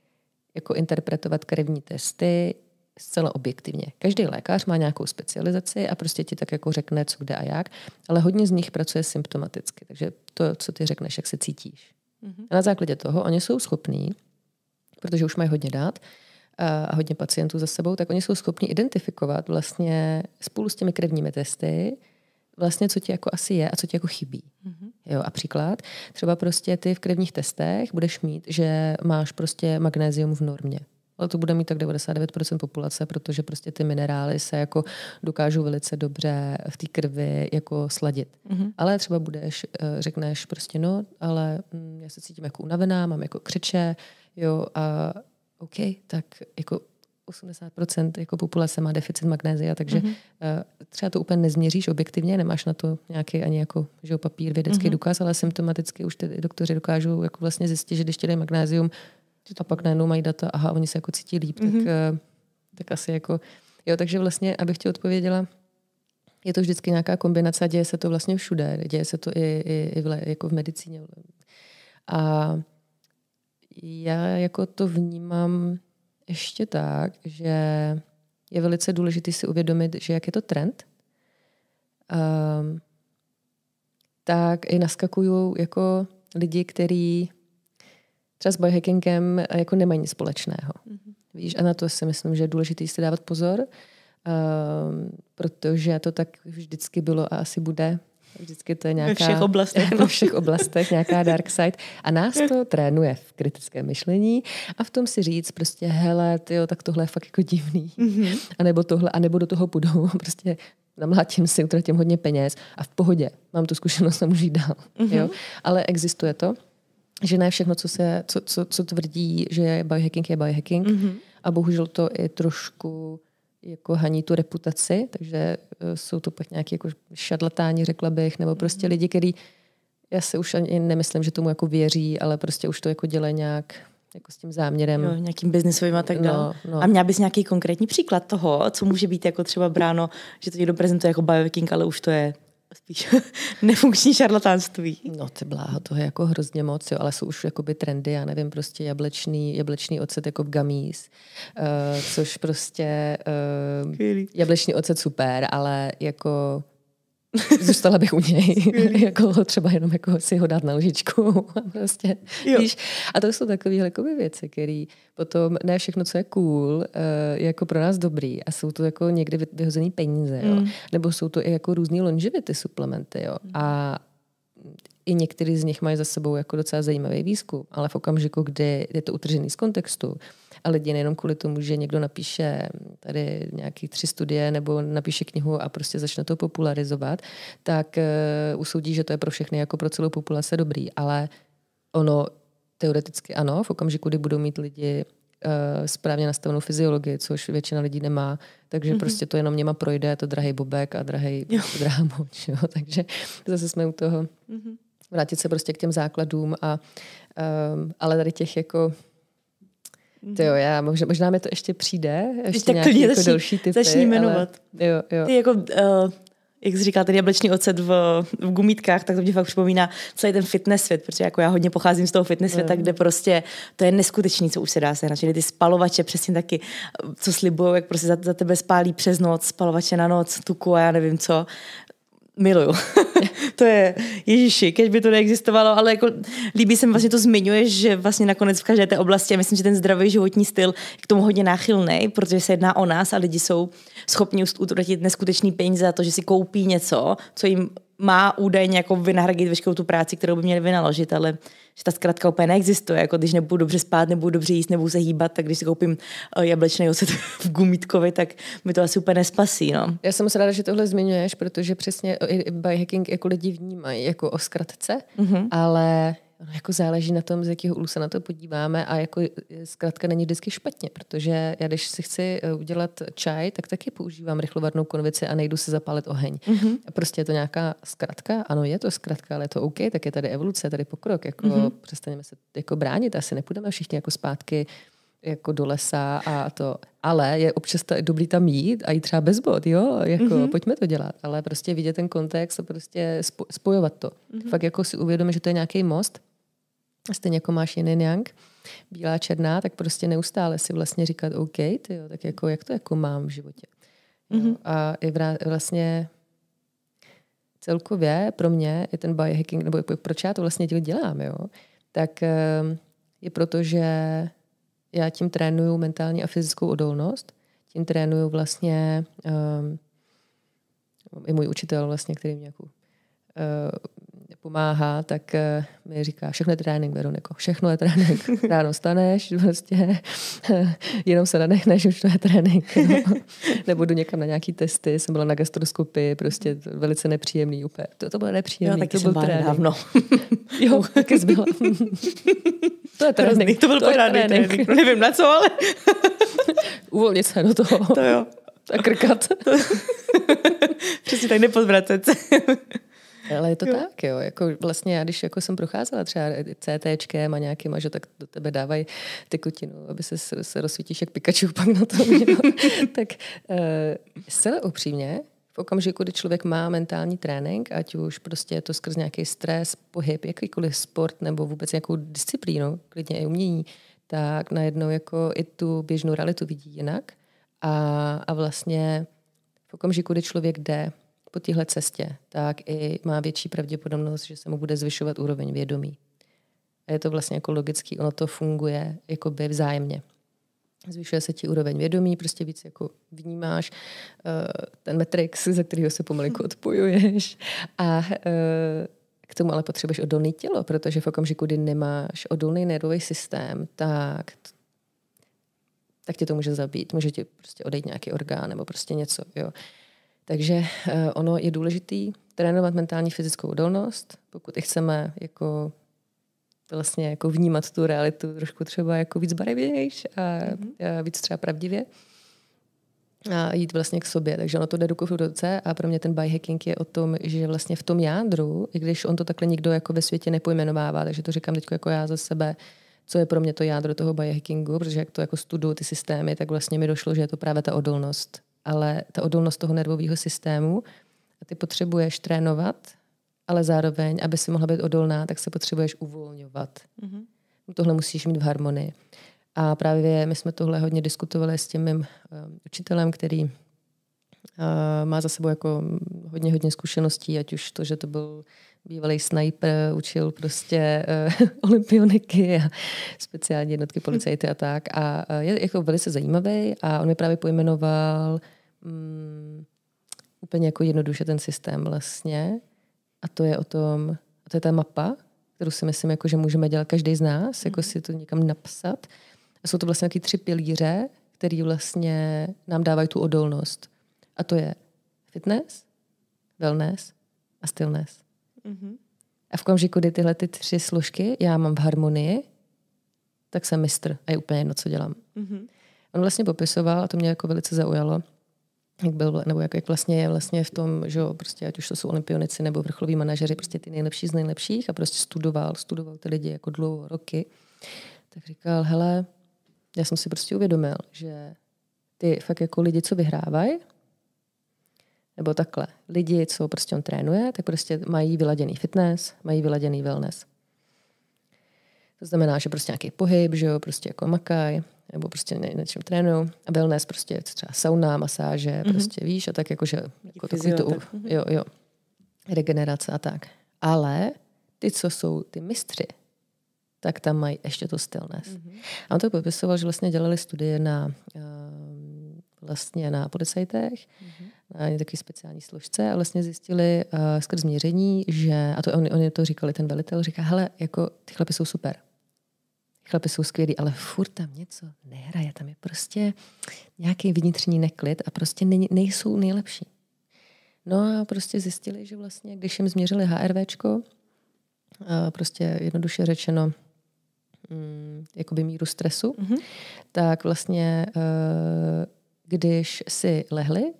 B: jako interpretovat krevní testy zcela objektivně. Každý lékař má nějakou specializaci a prostě ti tak jako řekne, co kde a jak, ale hodně z nich pracuje symptomaticky, takže to, co ty řekneš, jak se cítíš. Mm-hmm. A na základě toho oni jsou schopní, protože už mají hodně dát, a hodně pacientů za sebou, tak oni jsou schopni identifikovat vlastně spolu s těmi krevními testy, vlastně, co ti jako asi je a co ti jako chybí. Mm-hmm. Jo, a příklad, třeba prostě ty v krevních testech budeš mít, že máš prostě magnézium v normě. Ale to bude mít tak 99% populace, protože prostě ty minerály se jako dokážou velice dobře v té krvi jako sladit. Mm-hmm. Ale třeba budeš, eh, řekneš prostě no, ale mm, já se cítím jako unavená, mám jako křeče, jo, a OK, tak jako 80% jako populace má deficit magnézia, takže mm-hmm. Uh, třeba to úplně nezměříš objektivně, nemáš na to nějaký ani jako že papír, vědecký mm-hmm. důkaz, ale symptomaticky už ty doktoři dokážou jako vlastně zjistit, že když ti dají magnézium, a pak najednou mají data, aha, oni se jako cítí líp, mm-hmm. tak, uh, tak asi jako... Jo, takže vlastně, abych ti odpověděla, je to vždycky nějaká kombinace a děje se to vlastně všude. Děje se to i, i, i v, jako v medicíně. A já jako to vnímám ještě tak, že je velice důležité si uvědomit, že jak je to trend, um, tak i naskakují jako lidi, kteří třeba s biohackingem jako nemají nic společného. Mm-hmm. Víš, a na to si myslím, že je důležité si dávat pozor, um, protože to tak vždycky bylo a asi bude Vždycky to je nějaká... Ve všech oblastech. Ve všech oblastech nějaká dark side. A nás to trénuje v kritickém myšlení a v tom si říct prostě, hele, tyjo, tak tohle je fakt jako divný. Mm-hmm. A nebo tohle, a nebo do toho půjdu prostě namlátím si, utratím hodně peněz a v pohodě, mám tu zkušenost a můžu jít dál. Mm-hmm. Jo? Ale existuje to, že ne všechno, co, se, co, co, co tvrdí, že biohacking je biohacking. Mm-hmm. A bohužel to i trošku jako haní tu reputaci, takže eh, jsou to pak nějaké jako šadlatáni, řekla bych, nebo prostě mhm. lidi, kteří já se už ani nemyslím, že tomu jako věří, ale prostě už to jako dělají nějak jako s tím záměrem. Jo, nějakým biznisovým a tak dále. No, no. A měla bys nějaký konkrétní příklad toho, co může být jako třeba bráno, že to někdo prezentuje jako biohacking, ale už to je spíš nefunkční šarlatánství. No ty bláho, toho je jako hrozně moc, jo, ale jsou už jakoby trendy, já nevím, prostě jablečný, jablečný ocet jako v gamíz, uh, eh, což prostě uh, eh, jablečný ocet super, ale jako Zůstala bych u něj. jako třeba jenom jako si ho dát na lžičku. A, prostě, víš, a to jsou takové jakoby věci, které potom ne všechno, co je cool, eh, je jako pro nás dobrý. A jsou to jako někdy vyhozené peníze. Jo? Mm. Nebo jsou to i jako různý longevity suplementy. Jo? Mm. A i některý z nich mají za sebou jako docela zajímavý výzkum, ale v okamžiku, kdy je to utržený z kontextu a lidi nejenom kvůli tomu, že někdo napíše tady nějaký tři studie nebo napíše knihu a prostě začne to popularizovat, tak uh, usoudí, že to je pro všechny jako pro celou populace dobrý. Ale ono teoreticky ano, v okamžiku, kdy budou mít lidi eh, správně nastavenou fyziologii, což většina lidí nemá, takže mm-hmm. prostě to jenom něma projde, je to drahý bobek a drahý drahá takže zase jsme u toho. Mm-hmm. Vrátit se prostě k těm základům a um, ale tady těch jako to jo, mhm. já, možná, možná mi to ještě přijde, ještě tak nějaký jako začni, další typy. Začni jmenovat. Ale, jo, jo. Ty jako,
A: uh, jak jsi říkal, ten jablečný ocet v, v gumítkách, tak to mě fakt připomíná celý ten fitness svět, protože jako já hodně pocházím z toho fitness světa, mm. kde prostě to je neskutečný, co už se dá Čili Ty spalovače přesně taky, co slibují, jak prostě za, za tebe spálí přes noc, spalovače na noc, tuku a já nevím co miluju. to je, ježiši, keď by to neexistovalo, ale jako líbí se mi vlastně to zmiňuješ, že vlastně nakonec v každé té oblasti, a myslím, že ten zdravý životní styl je k tomu hodně náchylný, protože se jedná o nás a lidi jsou schopni utratit neskutečný peníze za to, že si koupí něco, co jim má údajně jako vynahradit veškerou tu práci, kterou by měli vynaložit, ale že ta zkrátka úplně neexistuje. Jako když nebudu dobře spát, nebudu dobře jíst, nebudu se hýbat, tak když si koupím eh, jablečný oset v gumítkovi, tak mi to asi úplně nespasí. No.
B: Já jsem se ráda, že tohle zmiňuješ, protože přesně biohacking jako lidi vnímají jako o zkratce, mm-hmm. ale jako záleží na tom, z jakého úhlu se na to podíváme a jako e, zkrátka není vždycky špatně, protože já když si chci e, udělat čaj, tak taky používám rychlovarnou konvici a nejdu si zapálit oheň. Mm-hmm. Prostě je to nějaká zkratka, ano, je to zkratka, ale je to OK, tak je tady evoluce, tady pokrok, jako mm-hmm. přestaneme se jako bránit, asi nepůjdeme všichni jako zpátky jako do lesa a to. Ale je občas ta, dobrý tam jít a jít třeba bez bod, jo, jako mm-hmm. pojďme to dělat. Ale prostě vidět ten kontext a prostě spojovat to. Mm-hmm. Fakt jako si uvědomit, že to je nějaký most, stejně jako máš jiný yang, bílá, černá, tak prostě neustále si vlastně říkat OK, tyjo, tak jako jak to jako mám v životě. Mm-hmm. A i vlastně celkově pro mě je ten biohacking, nebo jako proč já to vlastně dělám, jo, tak ehm, je proto, že já tím trénuju mentální a fyzickou odolnost, tím trénuju vlastně um, i můj učitel vlastně, který mě jako, uh, pomáhá, tak uh, mi říká, všechno je trénink, Veroniko, všechno je trénink. Ráno staneš, prostě jenom se nadechneš, už to je trénink. No. Nebo jdu někam na nějaký testy, jsem byla na gastroskopii, prostě velice nepříjemný úplně. To, to bylo nepříjemný, to byl trénink. Dávno. jo, taky zbyla. to je trénink. To byl to pořádný trénink. trénink. No, nevím na co, ale... Uvolnit se do toho. To jo. A krkat. Přesně tak nepozvracet se. Ale je to jo. tak, jo. Jako vlastně já, když jako jsem procházela třeba CTčkem a nějakýma, že tak do tebe dávají tekutinu, aby se, se rozsvítíš jak Pikachu pak na tom. No. tak uh, zcela upřímně, v okamžiku, kdy člověk má mentální trénink, ať už prostě je to skrz nějaký stres, pohyb, jakýkoliv sport nebo vůbec nějakou disciplínu, klidně i umění, tak najednou jako i tu běžnou realitu vidí jinak. A, a vlastně v okamžiku, kdy člověk jde po téhle cestě, tak i má větší pravděpodobnost, že se mu bude zvyšovat úroveň vědomí. A je to vlastně jako logický, ono to funguje jako by vzájemně. Zvyšuje se ti úroveň vědomí, prostě víc jako vnímáš uh, ten matrix, ze kterého se pomalinku odpojuješ. A uh, k tomu ale potřebuješ odolné tělo, protože v okamžiku, kdy nemáš odolný nervový systém, tak tak tě to může zabít, může ti prostě odejít nějaký orgán nebo prostě něco. Jo. Takže eh, ono je důležitý trénovat mentální fyzickou odolnost, pokud i chceme jako vlastně jako vnímat tu realitu trošku třeba jako víc barevnější a, mhm. víc třeba pravdivě a jít vlastně k sobě. Takže ono to jde ruku v ruce a pro mě ten biohacking je o tom, že vlastně v tom jádru, i když on to takhle nikdo jako ve světě nepojmenovává, takže to říkám teď jako já za sebe, co je pro mě to jádro toho biohackingu, protože jak to jako studuju ty systémy, tak vlastně mi došlo, že je to právě ta odolnost ale ta odolnost toho nervového systému, a ty potřebuješ trénovat, ale zároveň, aby si mohla být odolná, tak se potřebuješ uvolňovat. Mm-hmm. Tohle musíš mít v harmonii. A právě my jsme tohle hodně diskutovali s tím mým um, učitelem, který uh, má za sebou jako hodně, hodně zkušeností, ať už to, že to byl bývalý sniper, učil prostě uh, olympioniky a speciální jednotky policajty a tak. A uh, je jako velice zajímavý a on mi právě pojmenoval uh, mm, úplně jako jednoduše ten systém vlastně. A to je o tom, a to je ta mapa, kterou si myslím, jako, že můžeme dělat každý z nás, jako mhm. si to někam napsat. A jsou to vlastně taky tři pilíře, které vlastně nám dávají tu odolnost. A to je fitness, wellness a stillness. Mm-hmm. A v okamžiku, kdy tyhle ty tři složky já mám v harmonii, tak jsem mistr a je úplně jedno, co dělám. Mm-hmm. On vlastně popisoval, a to mě jako velice zaujalo, jak byl, nebo jak, jak vlastně je vlastně v tom, že jo, prostě ať už to jsou olympionici nebo vrcholoví manažeři, prostě ty nejlepší z nejlepších a prostě studoval, studoval ty lidi jako dlouho roky, tak říkal, hele, já jsem si prostě uvědomil, že ty fakt jako lidi, co vyhrávají, nebo takhle, lidi, co prostě on trénuje, tak prostě mají vyladěný fitness, mají vyladěný wellness. To znamená, že prostě nějaký pohyb, že jo, prostě jako makaj, nebo prostě ne, čem trénuju. A wellness prostě třeba sauna, masáže, mm-hmm. prostě víš, a tak jakože jako takový to, jo, jo, regenerace a tak. Ale ty, co jsou ty mistři, tak tam mají ještě to stillness. Mm-hmm. A on to popisoval, že vlastně dělali studie na ehm, vlastně na policajtech, mm-hmm. na takové speciální složce a vlastně zjistili uh, skrz měření, že, a to oni, oni to říkali, ten velitel říká, hele, jako ty chlapy jsou super chlapi jsou skvělí, ale furt tam něco nehraje, tam je prostě nějaký vnitřní neklid a prostě nejsou nejlepší. No a prostě zjistili, že vlastně, když jim změřili HRVčko, prostě jednoduše řečeno, mm, jakoby míru stresu, mm-hmm. tak vlastně, e, když si lehli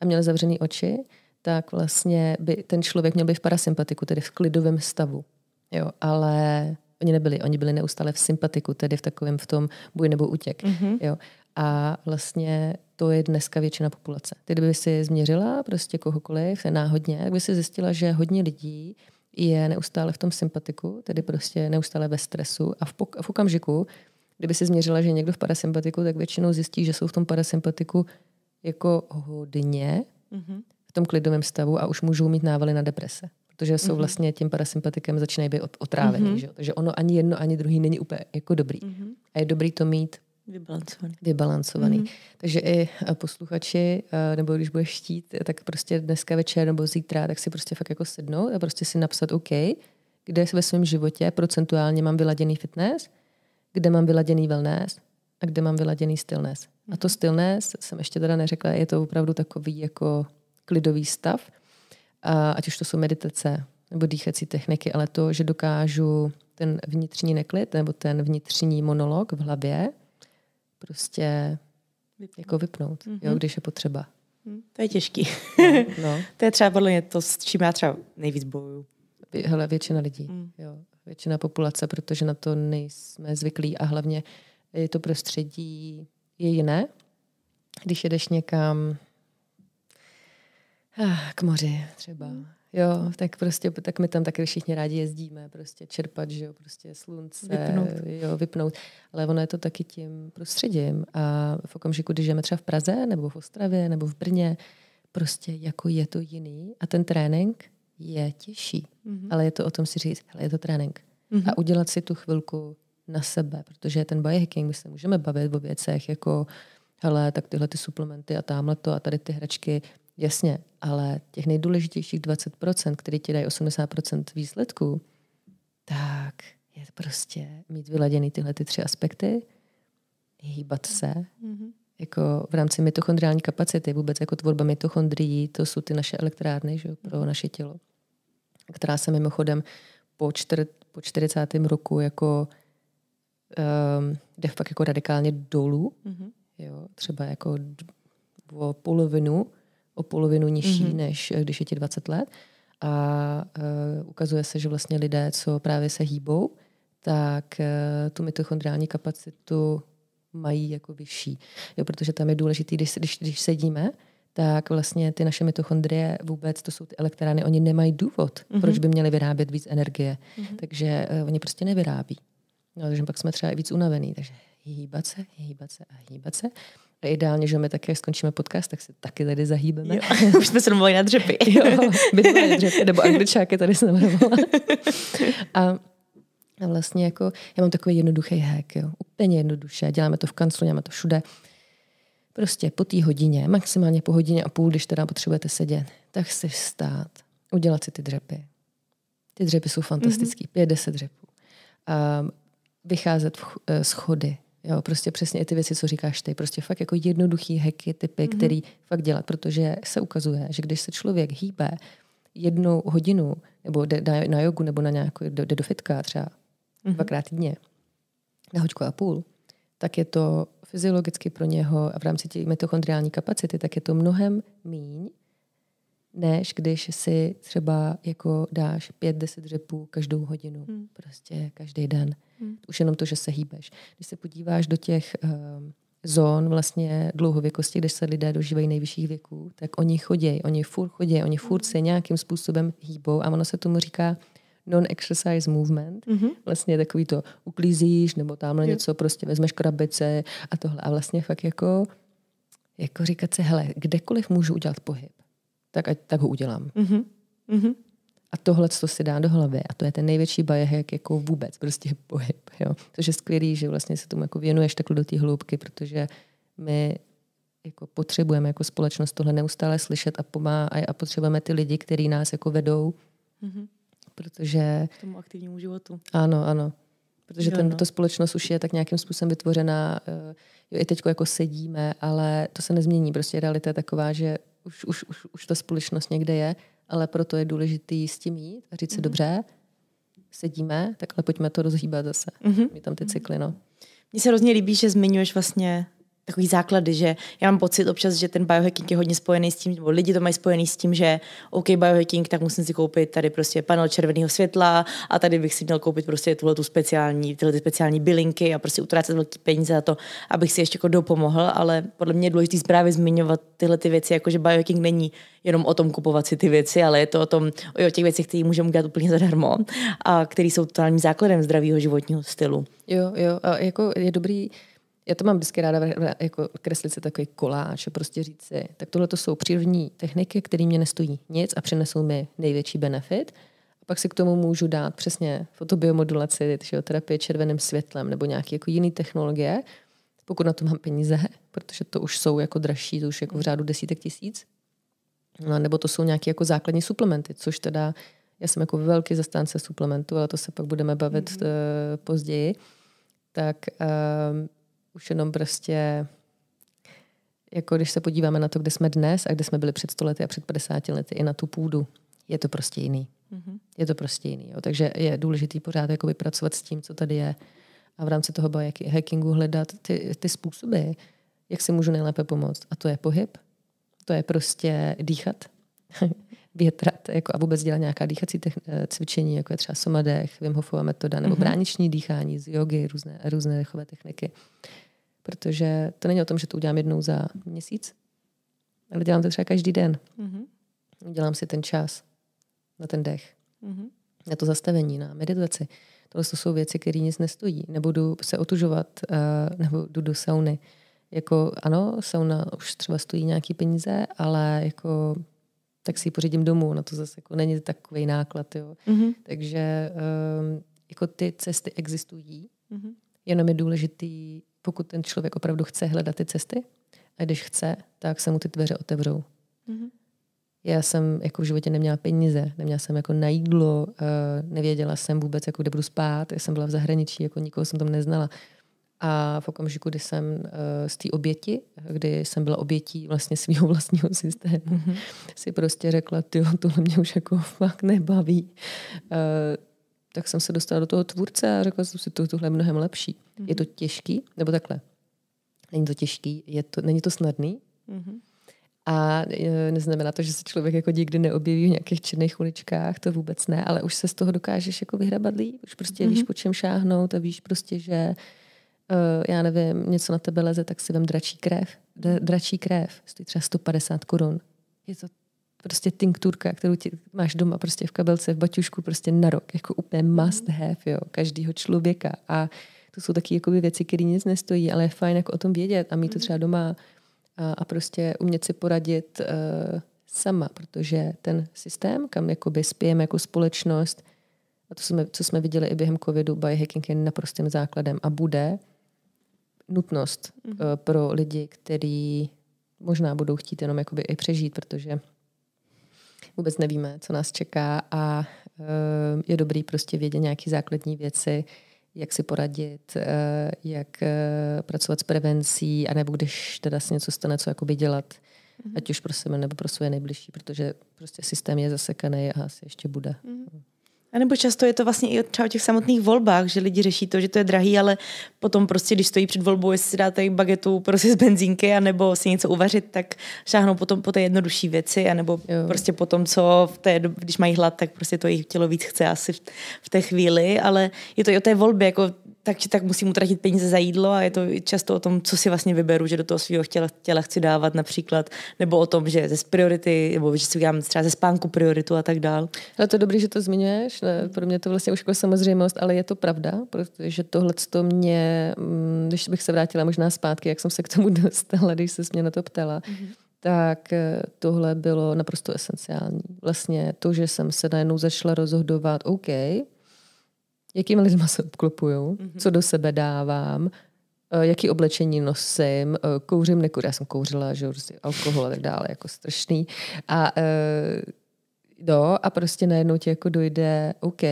B: a měli zavřený oči, tak vlastně by ten člověk měl být v parasympatiku, tedy v klidovém stavu. Jo, ale Oni nebyli, oni byli neustále v sympatiku, tedy v takovém v tom buj nebo útěk. Mm-hmm. Jo. A vlastně to je dneska většina populace. Ty, kdyby si změřila prostě kohokoliv náhodně, tak by si zjistila, že hodně lidí je neustále v tom sympatiku, tedy prostě neustále ve stresu a v, pok- v okamžiku, kdyby si změřila, že je někdo v parasympatiku, tak většinou zjistí, že jsou v tom parasympatiku jako hodně, mm-hmm. v tom klidovém stavu a už můžou mít návaly na deprese protože jsou mhm. vlastně tím parasympatikem začínají být otrávený. Mm-hmm. Že? Takže ono ani jedno, ani druhý není úplně jako dobrý. Mm-hmm. A je dobrý to mít
A: Vybalancovaný.
B: Vybalancovaný. Mm-hmm. Takže i eh, posluchači, eh, nebo když budeš štít, eh, tak prostě dneska večer nebo zítra, tak si prostě fakt jako sednou a prostě si napsat OK, kde ve svém životě procentuálně mám vyladěný fitness, kde mám vyladěný wellness a kde mám vyladěný stillness. A to mhm. stillness jsem ještě teda neřekla, je to opravdu takový jako klidový stav, ať už to jsou meditace nebo dýchací techniky, ale to, že dokážu ten vnitřní neklid nebo ten vnitřní monolog v hlavě prostě vypnout. jako vypnout, mm-hmm. jo, mhm. když je potřeba.
A: Mhm. To je těžký.
B: No, no. to je třeba podle mě to, s čím já třeba nejvíc bojuju. Hele, většina lidí, mm. jo, většina populace, protože na to nejsme zvyklí a hlavně je to prostředí je jiné. Když jedeš někam Ah, k moři třeba. Mm. Jo, tak prostě, tak my tam taky všichni rádi jezdíme, prostě čerpat, že jo, prostě slunce, vypnout. jo, vypnout. Ale ono je to taky tím prostředím a v okamžiku, když žijeme třeba v Praze, nebo v Ostravě, nebo v Brně, prostě jako je to jiný a ten trénink je těžší. Mm-hmm. Ale je to o tom si říct, hele, je to trénink. Mm-hmm. A udělat si tu chvilku na sebe, protože ten biohacking, my se můžeme bavit o věcech jako hele, tak tyhle ty suplementy a tamhle to a tady ty hračky, Jasně, ale těch nejdůležitějších 20%, které ti dají 80% výsledků, tak je prostě mít vyladěný tyhle ty tři aspekty, hýbat se, mm-hmm. jako v rámci mitochondriální kapacity, vůbec jako tvorba mitochondrií, to jsou ty naše elektrárny že, pro mm-hmm. naše tělo, která se mimochodem po, čtyř, po 40. roku jako um, jde fakt jako radikálně dolů, mm-hmm. jo, třeba jako o polovinu, o polovinu nižší, mm-hmm. než eh, když je ti 20 let. A uh, ukazuje se, že vlastně lidé, co právě se hýbou, tak uh, tu mitochondriální kapacitu mají jako vyšší. Jo, protože tam je důležitý, když, když, když sedíme, tak vlastně ty naše mitochondrie vůbec, to jsou ty elektrárny, oni nemají důvod, mm-hmm. proč by měli vyrábět víc energie. Mm-hmm. Takže uh, oni prostě nevyrábí. No, takže pak jsme třeba i víc unavený, takže hýbat se, hýbat se a hýbat se. Ideálně, že my také, skončíme podcast, tak se taky tady zahýbeme. Jo, už jsme se domluvili na dřepy. jo, bytvoje by dřepy, nebo angličáky tady se A, a vlastně jako, já mám takový jednoduchý hack, jo. Úplně jednoduše. Děláme to v kanclu, děláme to všude. Prostě po té hodině, maximálně po hodině a půl, když teda potřebujete sedět, tak si vstát, udělat si ty dřepy. Ty dřepy jsou fantastické. Mm-hmm. Pět, deset dřepů. A vycházet v, eh, schody, Jo, prostě přesně i ty věci, co říkáš ty, prostě fakt jako jednoduchý hacky, typy, mm-hmm. který fakt dělat, protože se ukazuje, že když se člověk hýbe jednou hodinu, nebo jde na, na jogu, nebo na nějakou, jde do fitka třeba mm-hmm. dvakrát týdně, na hoďku a půl, tak je to fyziologicky pro něho a v rámci těch mitochondriální kapacity, tak je to mnohem míň, než když si třeba jako dáš pět deset řepů každou hodinu, hmm. prostě každý den. Hmm. Už jenom to, že se hýbeš. Když se podíváš do těch um, zón vlastně dlouhověkosti, kde se lidé dožívají nejvyšších věků, tak oni chodí, oni furt chodí, oni hmm. furt se nějakým způsobem hýbou a ono se tomu říká non-exercise movement. Mm-hmm. Vlastně takový to uklízíš nebo tamhle jo. něco, prostě vezmeš krabice a tohle. A vlastně fakt jako, jako říkat si, hele, kdekoliv můžu udělat pohyb, tak, ať, tak ho udělám.
A: Mm-hmm. Mm-hmm.
B: A tohle, co si dá do hlavy, a to je ten největší bajehek jako vůbec, prostě pohyb. Jo. Což je skvělý, že vlastně se tomu jako věnuješ takhle do té hloubky, protože my jako potřebujeme jako společnost tohle neustále slyšet a pomá a potřebujeme ty lidi, kteří nás jako vedou, mm-hmm. protože... K
A: tomu aktivnímu životu.
B: Ano, ano protože ten, no. ta společnost už je tak nějakým způsobem vytvořená. Eh, I teď jako sedíme, ale to se nezmění. Prostě realita je taková, že už, už, už, už ta společnost někde je, ale proto je důležitý s tím jít a říct si mm-hmm. dobře, sedíme, tak ale pojďme to rozhýbat zase. Mm-hmm. Mí tam ty cykly, no.
A: Mně se hrozně líbí, že zmiňuješ vlastně takový základy, že já mám pocit občas, že ten biohacking je hodně spojený s tím, nebo lidi to mají spojený s tím, že OK, biohacking, tak musím si koupit tady prostě panel červeného světla a tady bych si měl koupit prostě tuhle tu speciální, tyhle ty speciální bylinky a prostě utrácet velký peníze za to, abych si ještě jako dopomohl, ale podle mě je důležité zprávy zmiňovat tyhle ty věci, jako že biohacking není jenom o tom kupovat si ty věci, ale je to o tom, o těch věcech, které můžeme dělat úplně zadarmo a které jsou totálním základem zdravého životního stylu.
B: Jo, jo, a jako je dobrý já to mám vždycky ráda jako kreslit si takový koláč a prostě říct si, tak tohle to jsou přírodní techniky, které mě nestojí nic a přinesou mi největší benefit. A pak si k tomu můžu dát přesně fotobiomodulaci, terapie červeným světlem nebo nějaké jako jiné technologie, pokud na to mám peníze, protože to už jsou jako dražší, to už jako v řádu desítek tisíc. No, nebo to jsou nějaké jako základní suplementy, což teda já jsem jako velký zastánce suplementů, ale to se pak budeme bavit mm-hmm. uh, později. Tak uh, už jenom prostě, jako když se podíváme na to, kde jsme dnes a kde jsme byli před 100 lety a před 50 lety, i na tu půdu, je to prostě jiný. Mm-hmm. Je to prostě jiný. Jo. Takže je důležitý pořád jakoby, pracovat s tím, co tady je a v rámci toho bajky, hackingu hledat ty, ty způsoby, jak si můžu nejlépe pomoct. A to je pohyb, to je prostě dýchat, větrat jako a vůbec dělat nějaká dýchací techn- eh, cvičení, jako je třeba somadech, Wim Hofova metoda nebo mm-hmm. brániční dýchání z jogy, různé, různé dechové techniky protože to není o tom, že to udělám jednou za měsíc, ale dělám to třeba každý den. Mm-hmm. Dělám si ten čas na ten dech, mm-hmm. na to zastavení, na meditaci. Tohle jsou věci, které nic nestojí. Nebudu se otužovat, uh, nebo jdu do sauny. Jako ano, sauna už třeba stojí nějaký peníze, ale jako tak si ji pořídím domů, na to zase jako není takový náklad. Jo. Mm-hmm. Takže um, jako ty cesty existují, mm-hmm. jenom je důležitý pokud ten člověk opravdu chce hledat ty cesty, a když chce, tak se mu ty dveře otevřou. Mm-hmm. Já jsem jako v životě neměla peníze, neměla jsem jako na jídlo, eh, nevěděla jsem vůbec, jako kde budu spát, já jsem byla v zahraničí, jako nikoho jsem tam neznala. A v okamžiku, kdy jsem eh, z té oběti, kdy jsem byla obětí vlastně svého vlastního systému, mm-hmm. si prostě řekla, ty tohle mě už jako fakt nebaví, eh, tak jsem se dostala do toho tvůrce a řekla jsem si, tohle je mnohem lepší. Mm-hmm. Je to těžký, nebo takhle, není to těžký, je to, není to snadný, mm-hmm. A e, neznamená to, že se člověk jako nikdy neobjeví v nějakých černých uličkách, to vůbec ne, ale už se z toho dokážeš jako vyhrabat líp, už prostě mm-hmm. víš, mhm. po čem šáhnout a víš prostě, že e, já nevím, něco na tebe leze, tak si vem dračí krev. Dračí krev stojí třeba 150 korun. Je to prostě tinkturka, kterou ti máš doma prostě v kabelce, v baťušku prostě na rok, jako úplně must mhm. have, jo, každýho člověka a to jsou taky jakoby věci, které nic nestojí, ale je fajn jako o tom vědět a mít to mhm. třeba doma a, a prostě umět si poradit uh, sama, protože ten systém, kam jakoby spějeme jako společnost, a to jsme, co jsme viděli i během covidu, biohacking je naprostým základem a bude nutnost Uh, pro lidi, kteří možná budou chtít jenom jakoby i přežít, protože vůbec nevíme, co nás čeká a eh, je dobrý prostě vědět nějaké základní věci, jak si poradit, eh, jak eh, pracovat s prevencí, anebo když teda se něco stane, co jakoby dělat, mm-hmm. ať už pro sebe nebo pro své nejbližší, protože prostě systém je zasekaný a asi ještě bude.
A: Mm-hmm. A nebo často je to vlastně i třeba o těch samotných volbách, že lidi řeší to, že to je drahý, ale potom prostě, když stojí před volbou, jestli si dáte bagetu prostě z benzínky, anebo si něco uvařit, tak šáhnou potom po té jednodušší věci, anebo jo. prostě po tom, co v té, když mají hlad, tak prostě to jejich tělo víc chce asi v, v té chvíli, ale je to i o té volbě, jako tak, tak musím utratit peníze za jídlo a je to často o tom, co si vlastně vyberu, že do toho svého těla, těla chci dávat například, nebo o tom, že ze priority, nebo
B: že si udělám třeba ze spánku prioritu a tak dál. Ale to je dobrý, že to zmiňuješ, ne, pro mě to vlastně už jako samozřejmost, ale je to pravda, protože tohle to mě, mm, když bych se vrátila možná zpátky, jak jsem se k tomu dostala, když se mě na to ptala, mm-hmm tak eh, tohle bylo naprosto esenciální. Vlastně to, že jsem se najednou začala rozhodovat, OK, jakým lidmi se obklopuju, mm-hmm. co do sebe dávám, eh, jaký oblečení nosím, eh, kouřím, nekouřím. Já jsem kouřila, že prostě alkohol a tak dále, jako strašný. A do eh, no, a prostě najednou ti jako dojde, OK,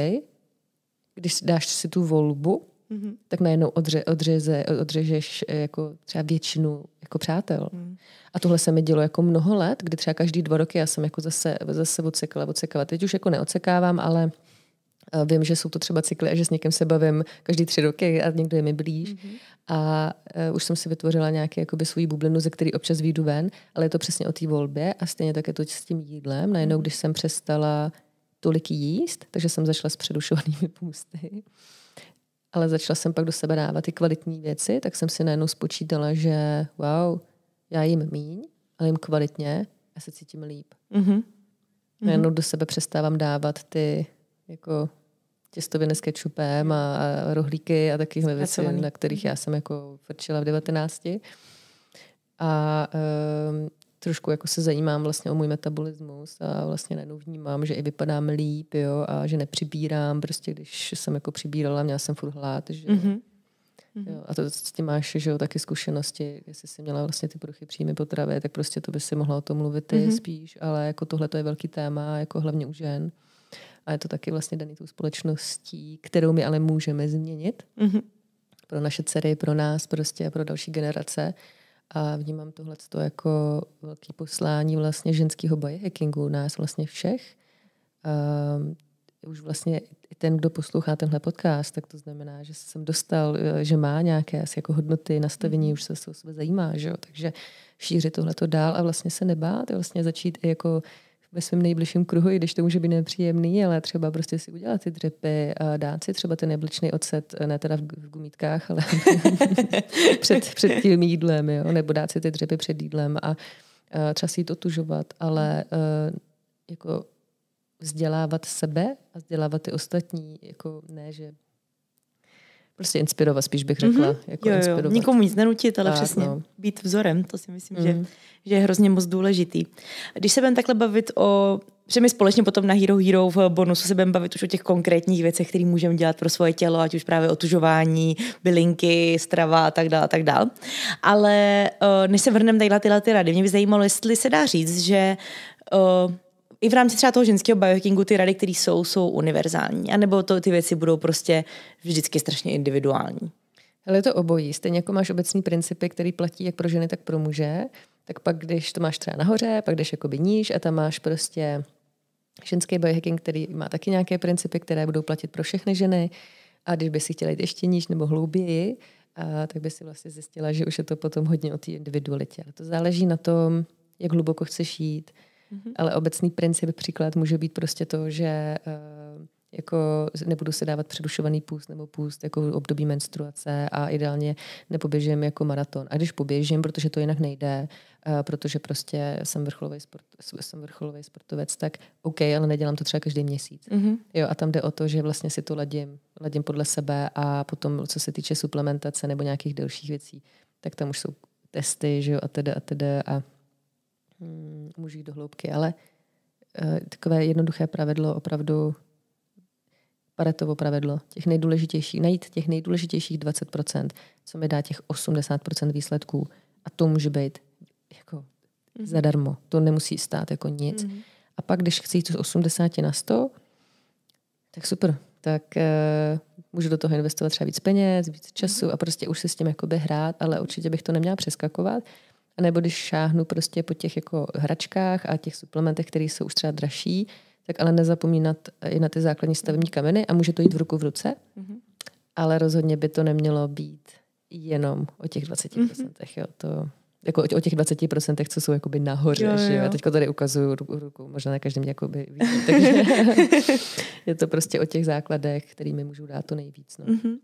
B: když dáš si tu volbu, mm-hmm. tak najednou odře, odřeze, odřežeš jako třeba většinu jako přátel. Mm. A tohle se mi dělo jako mnoho let, kdy třeba každý dva roky já jsem jako zase, zase odsekala, odsekala. Teď už jako neocekávám, ale Eh, vím, že jsou to třeba cykly a že s někým se bavím každý tři roky a někdo je mi blíž. Mm-hmm. A uh, už jsem si vytvořila nějaký svůj bublinu, ze který občas výjdu ven, ale je to přesně o té volbě a stejně tak je to s tím jídlem. Najednou, mhm. když jsem přestala tolik jíst, takže jsem začala s předušovanými půsty, ale začala jsem pak do sebe dávat ty kvalitní věci, tak jsem si najednou spočítala, že wow, já jim míň, ale jim kvalitně a se cítím líp. Mm-hmm. Najednou mhm. do sebe přestávám dávat ty jako těstoviny s kečupem a, rohlíky a takovéhle věci, na kterých já jsem jako frčila v 19. A um, trošku jako se zajímám vlastně o můj metabolismus a vlastně najednou vnímám, že i vypadám líp, jo, a že nepřibírám, prostě když jsem jako přibírala, měla jsem furt hlad, že mm-hmm. Jo, mhm. Mhm. a to s tím máš že jo, taky zkušenosti, jestli jsi měla vlastně ty poruchy příjmy potravy, tak prostě to by si mohla o tom mluvit ty mm-hmm. spíš, ale jako tohle to je velký téma, jako hlavně u žen. A je to taky vlastně daný tou společností, kterou my ale můžeme změnit mm-hmm. pro naše dcery, pro nás prostě a pro další generace. A vnímám tohle jako velký poslání vlastně ženského biohackingu nás vlastně všech. Um, už vlastně i ten, kdo poslouchá tenhle podcast, tak to znamená, že jsem dostal, že má nějaké asi jako hodnoty, nastavení, mhm. už se o sebe zajímá, že jo? takže šířit to dál a vlastně se nebát, vlastně začít i jako ve svém nejbližším kruhu, i když to může být nepříjemný, ale třeba prostě si udělat ty dřepy, dát si třeba ten jablečný ocet, ne teda v gumítkách, ale před, před tím jídlem, jo? nebo dát si ty dřepy před jídlem a, a třeba si to tužovat, ale e, jako vzdělávat sebe a vzdělávat ty ostatní, jako ne, že prostě inspirovat, spíš bych řekla. Mm-hmm. Jako jo, jo. Inspirovat. Nikomu nic nenutit, ale tak, přesně no.
A: být vzorem, to si myslím, mm-hmm. že, mhm. že je hrozně moc důležitý. Když se budeme takhle bavit o že my společně potom na Hero Hero v bonusu se budeme bavit už o těch konkrétních věcech, které můžeme dělat pro svoje tělo, ať už právě otužování, bylinky, strava a tak dále. A tak dále. Ale uh, než se vrhneme tady na tyhle ty rady, mě by zajímalo, jestli se dá říct, že uh, i v rámci třeba toho ženského biohackingu ty rady, které jsou, jsou univerzální, anebo to, ty věci budou prostě vždycky strašně individuální?
B: Ale je to obojí. Stejně jako máš obecní principy, které platí jak pro ženy, tak pro muže, tak pak, když to máš třeba nahoře, pak jdeš jakoby níž a tam máš prostě ženský biohacking, který má taky nějaké principy, které budou platit pro všechny ženy. A když by si chtěla jít ještě níž nebo hlouběji, a tak by si vlastně zjistila, že už je to potom hodně o té individualitě. A to záleží na tom, jak hluboko chceš jít, Mm-hmm. Ale obecný princip příklad může být prostě to, že eh, jako nebudu se dávat předušovaný půst nebo půst jako v období menstruace a ideálně nepoběžím jako maraton. A když poběžím, protože to jinak nejde, eh, protože prostě jsem vrcholový, sport, jsem vrcholový sportovec, tak OK, ale nedělám to třeba každý měsíc. Mm-hmm. Jo, a tam jde o to, že vlastně si to ladím, ladím podle sebe a potom, co se týče suplementace nebo nějakých dalších věcí, tak tam už jsou testy, že jo, a teda a teda a mm, můžu jít do hloubky, ale e, takové jednoduché pravidlo opravdu Paretovo pravidlo, těch nejdůležitějších, najít těch nejdůležitějších 20%, co mi dá těch 80% výsledků. A to může být jako mm-hmm. zadarmo. To nemusí stát jako nic. Mm-hmm. A pak, když chci jít z 80 na 100, tak super. Tak uh, můžu do toho investovat třeba víc peněz, víc mhm. času mm-hmm. a prostě už se s tím jakoby hrát, ale určitě bych to neměla přeskakovat. A nebo když šáhnu prostě po těch jako hračkách a těch suplementech, které jsou už třeba dražší, tak ale nezapomínat i na ty základní stavební kameny a může to jít v ruku v ruce. Mm-hmm. Ale rozhodně by to nemělo být jenom o těch 20%. Mm-hmm. Jo, to, jako o těch 20%, co jsou jakoby nahoře. Jo, jo. Já teďko tady ukazuju ruku, možná na každém jakoby vidím, takže je to prostě o těch základech, kterými můžu dát to nejvíc. No. Mm-hmm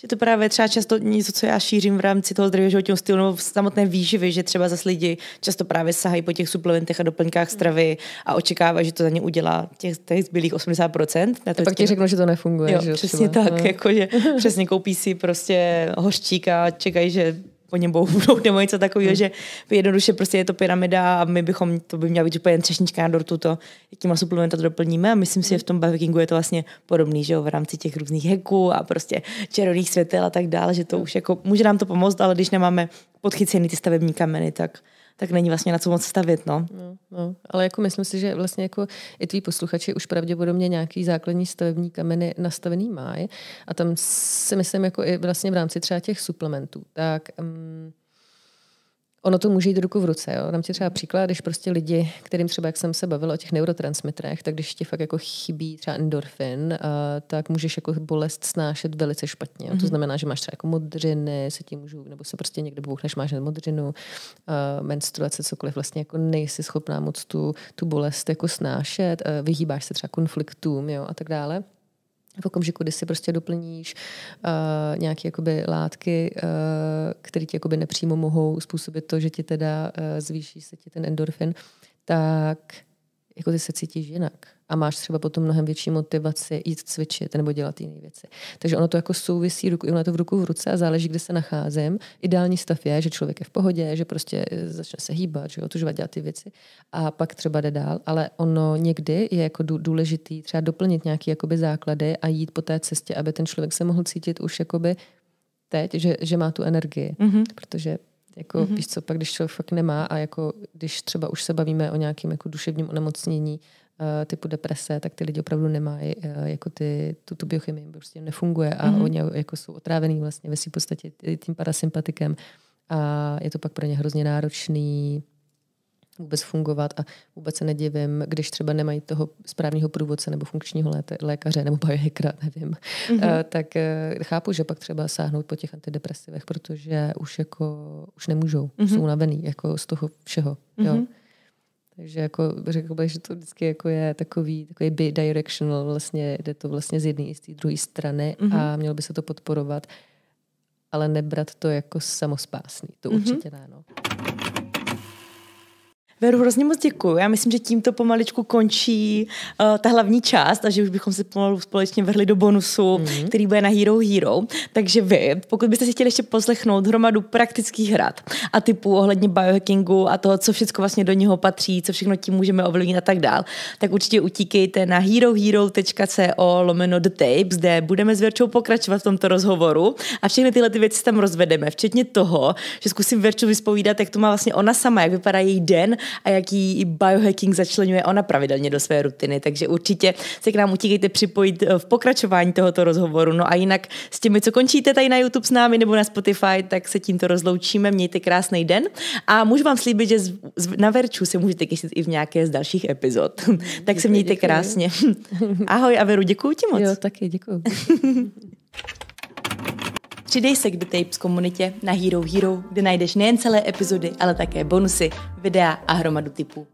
A: že to právě třeba často něco, co já šířím v rámci toho zdravého životního stylu nebo v samotné výživy, že třeba zase lidi často právě sahají po těch suplementech a doplňkách hmm. stravy a očekávají, že to za ně udělá těch, těch zbylých 80%. Na to a pak ti řeknou, že
B: to nefunguje. Jo, že přesně třeba. tak, no.
A: jako, že přesně koupí si prostě hořčík a čekají, že po něm bohnou nebo něco takového, hmm. že jednoduše prostě je to pyramida a my bychom, to by měla být úplně třešnička na dortu to, jakýma suplementa to doplníme a myslím si, že v tom bavikingu je to vlastně podobný, že jo, v rámci těch různých heků a prostě červených světel a tak dále, že to hmm. už jako může nám to pomoct, ale když nemáme podchycený ty stavební kameny, tak
B: tak není vlastně na co moc stavit. No. No, no. Ale jako myslím si, že vlastně jako i tví posluchači už pravděpodobně nějaký základní stavební kameny nastavený mají a tam si myslím jako i vlastně v rámci třeba těch suplementů, tak um, Ono to může jít ruku v ruce. Jo. Dám ti třeba příklad, když prostě lidi, kterým třeba, jak jsem se bavila o těch neurotransmitrech, tak když ti fakt jako chybí třeba endorfin, uh, tak můžeš jako bolest snášet velice špatně. Mm-hmm. To mhm. znamená, že máš třeba jako modřiny, se tím můžu, nebo se prostě někde bouchneš, máš modřinu, uh, menstruace, cokoliv, vlastně jako nejsi schopná moc tu, tu bolest jako snášet, uh, vyhýbáš se třeba konfliktům jo, a tak dále v okamžiku, kdy si prostě doplníš uh, eh, nějaké jakoby látky, uh, eh, které ti jakoby nepřímo mohou způsobit to, že ti teda uh, zvýší se ti ten endorfin, tak jako ty se cítíš jinak a máš třeba potom mnohem větší motivaci jít cvičit nebo dělat jiné věci. Takže ono to jako souvisí, ono to v ruku v ruce a záleží, kde se nacházím. Ideální stav je, že člověk je v pohodě, že prostě e, začne se hýbat, že otužovat, dělat ty věci a pak třeba jde dál, ale ono někdy je jako důležitý třeba doplnit nějaké jakoby základy a jít po té cestě, aby ten člověk se mohl cítit už jakoby teď, že, že má tu energii, mm-hmm. protože jako, mm-hmm. víš co, pak když člověk fakt nemá a jako, když třeba už se bavíme o nějakém jako duševním onemocnění Eh, typu deprese, tak ty lidi opravdu nemají, eh, jako ty, tu, tu biochemii prostě nefunguje a mm-hmm. oni jako jsou otrávený vlastně ve svým podstatě tím parasympatikem a je to pak pro ně hrozně náročný vůbec fungovat a vůbec se nedivím, když třeba nemají toho správního průvodce nebo funkčního lékaře nebo biohackera, nevím, mm-hmm. tak chápu, že pak třeba sáhnout po těch antidepresivech, protože už jako už nemůžou, mm-hmm. jsou unavený jako z toho všeho. Mm-hmm. Jo. Mhm. Takže jako řekl bych, že to vždycky jako je takový, takový bidirectional, vlastně jde to vlastně z jedné i z té druhé strany mm-hmm. a mhm. mělo by se to podporovat, ale nebrat to jako samospásný, to mm-hmm. určitě ne. No. Veru, hrozně moc děkuji. Já myslím, že tímto pomaličku
A: končí uh, ta hlavní část a že už bychom se pomalu společně vrhli do bonusu, mm-hmm. který bude na Hero Hero. Takže vy, pokud byste si chtěli ještě poslechnout hromadu praktických rad a typů ohledně biohackingu a toho, co všechno vlastně do něho patří, co všechno tím můžeme ovlivnit a tak dál, tak určitě utíkejte na herohero.co lomeno the tapes, kde budeme s Verčou pokračovat v tomto rozhovoru a všechny tyhle ty věci tam rozvedeme, včetně toho, že zkusím Verču vyspovídat, jak to má vlastně ona sama, jak vypadá její den a jaký biohacking začlenuje ona pravidelně do své rutiny. Takže určitě se k nám utíkejte připojit eh, v pokračování tohoto rozhovoru. No a jinak s těmi, co končíte tady na YouTube s námi nebo na Spotify, tak se tímto rozloučíme. Mějte krásný den a můžu vám slíbit, že z, z, na Verču se můžete těšit i v nějaké z dalších epizod. tak děkuji, se mějte děkuji. krásně. Ahoj a Veru, děkuji ti moc. Jo, taky děkuji. Přidej se k The Tapes komunitě na Hero Hero, kde najdeš nejen celé epizody, ale také bonusy, videa a hromadu typů.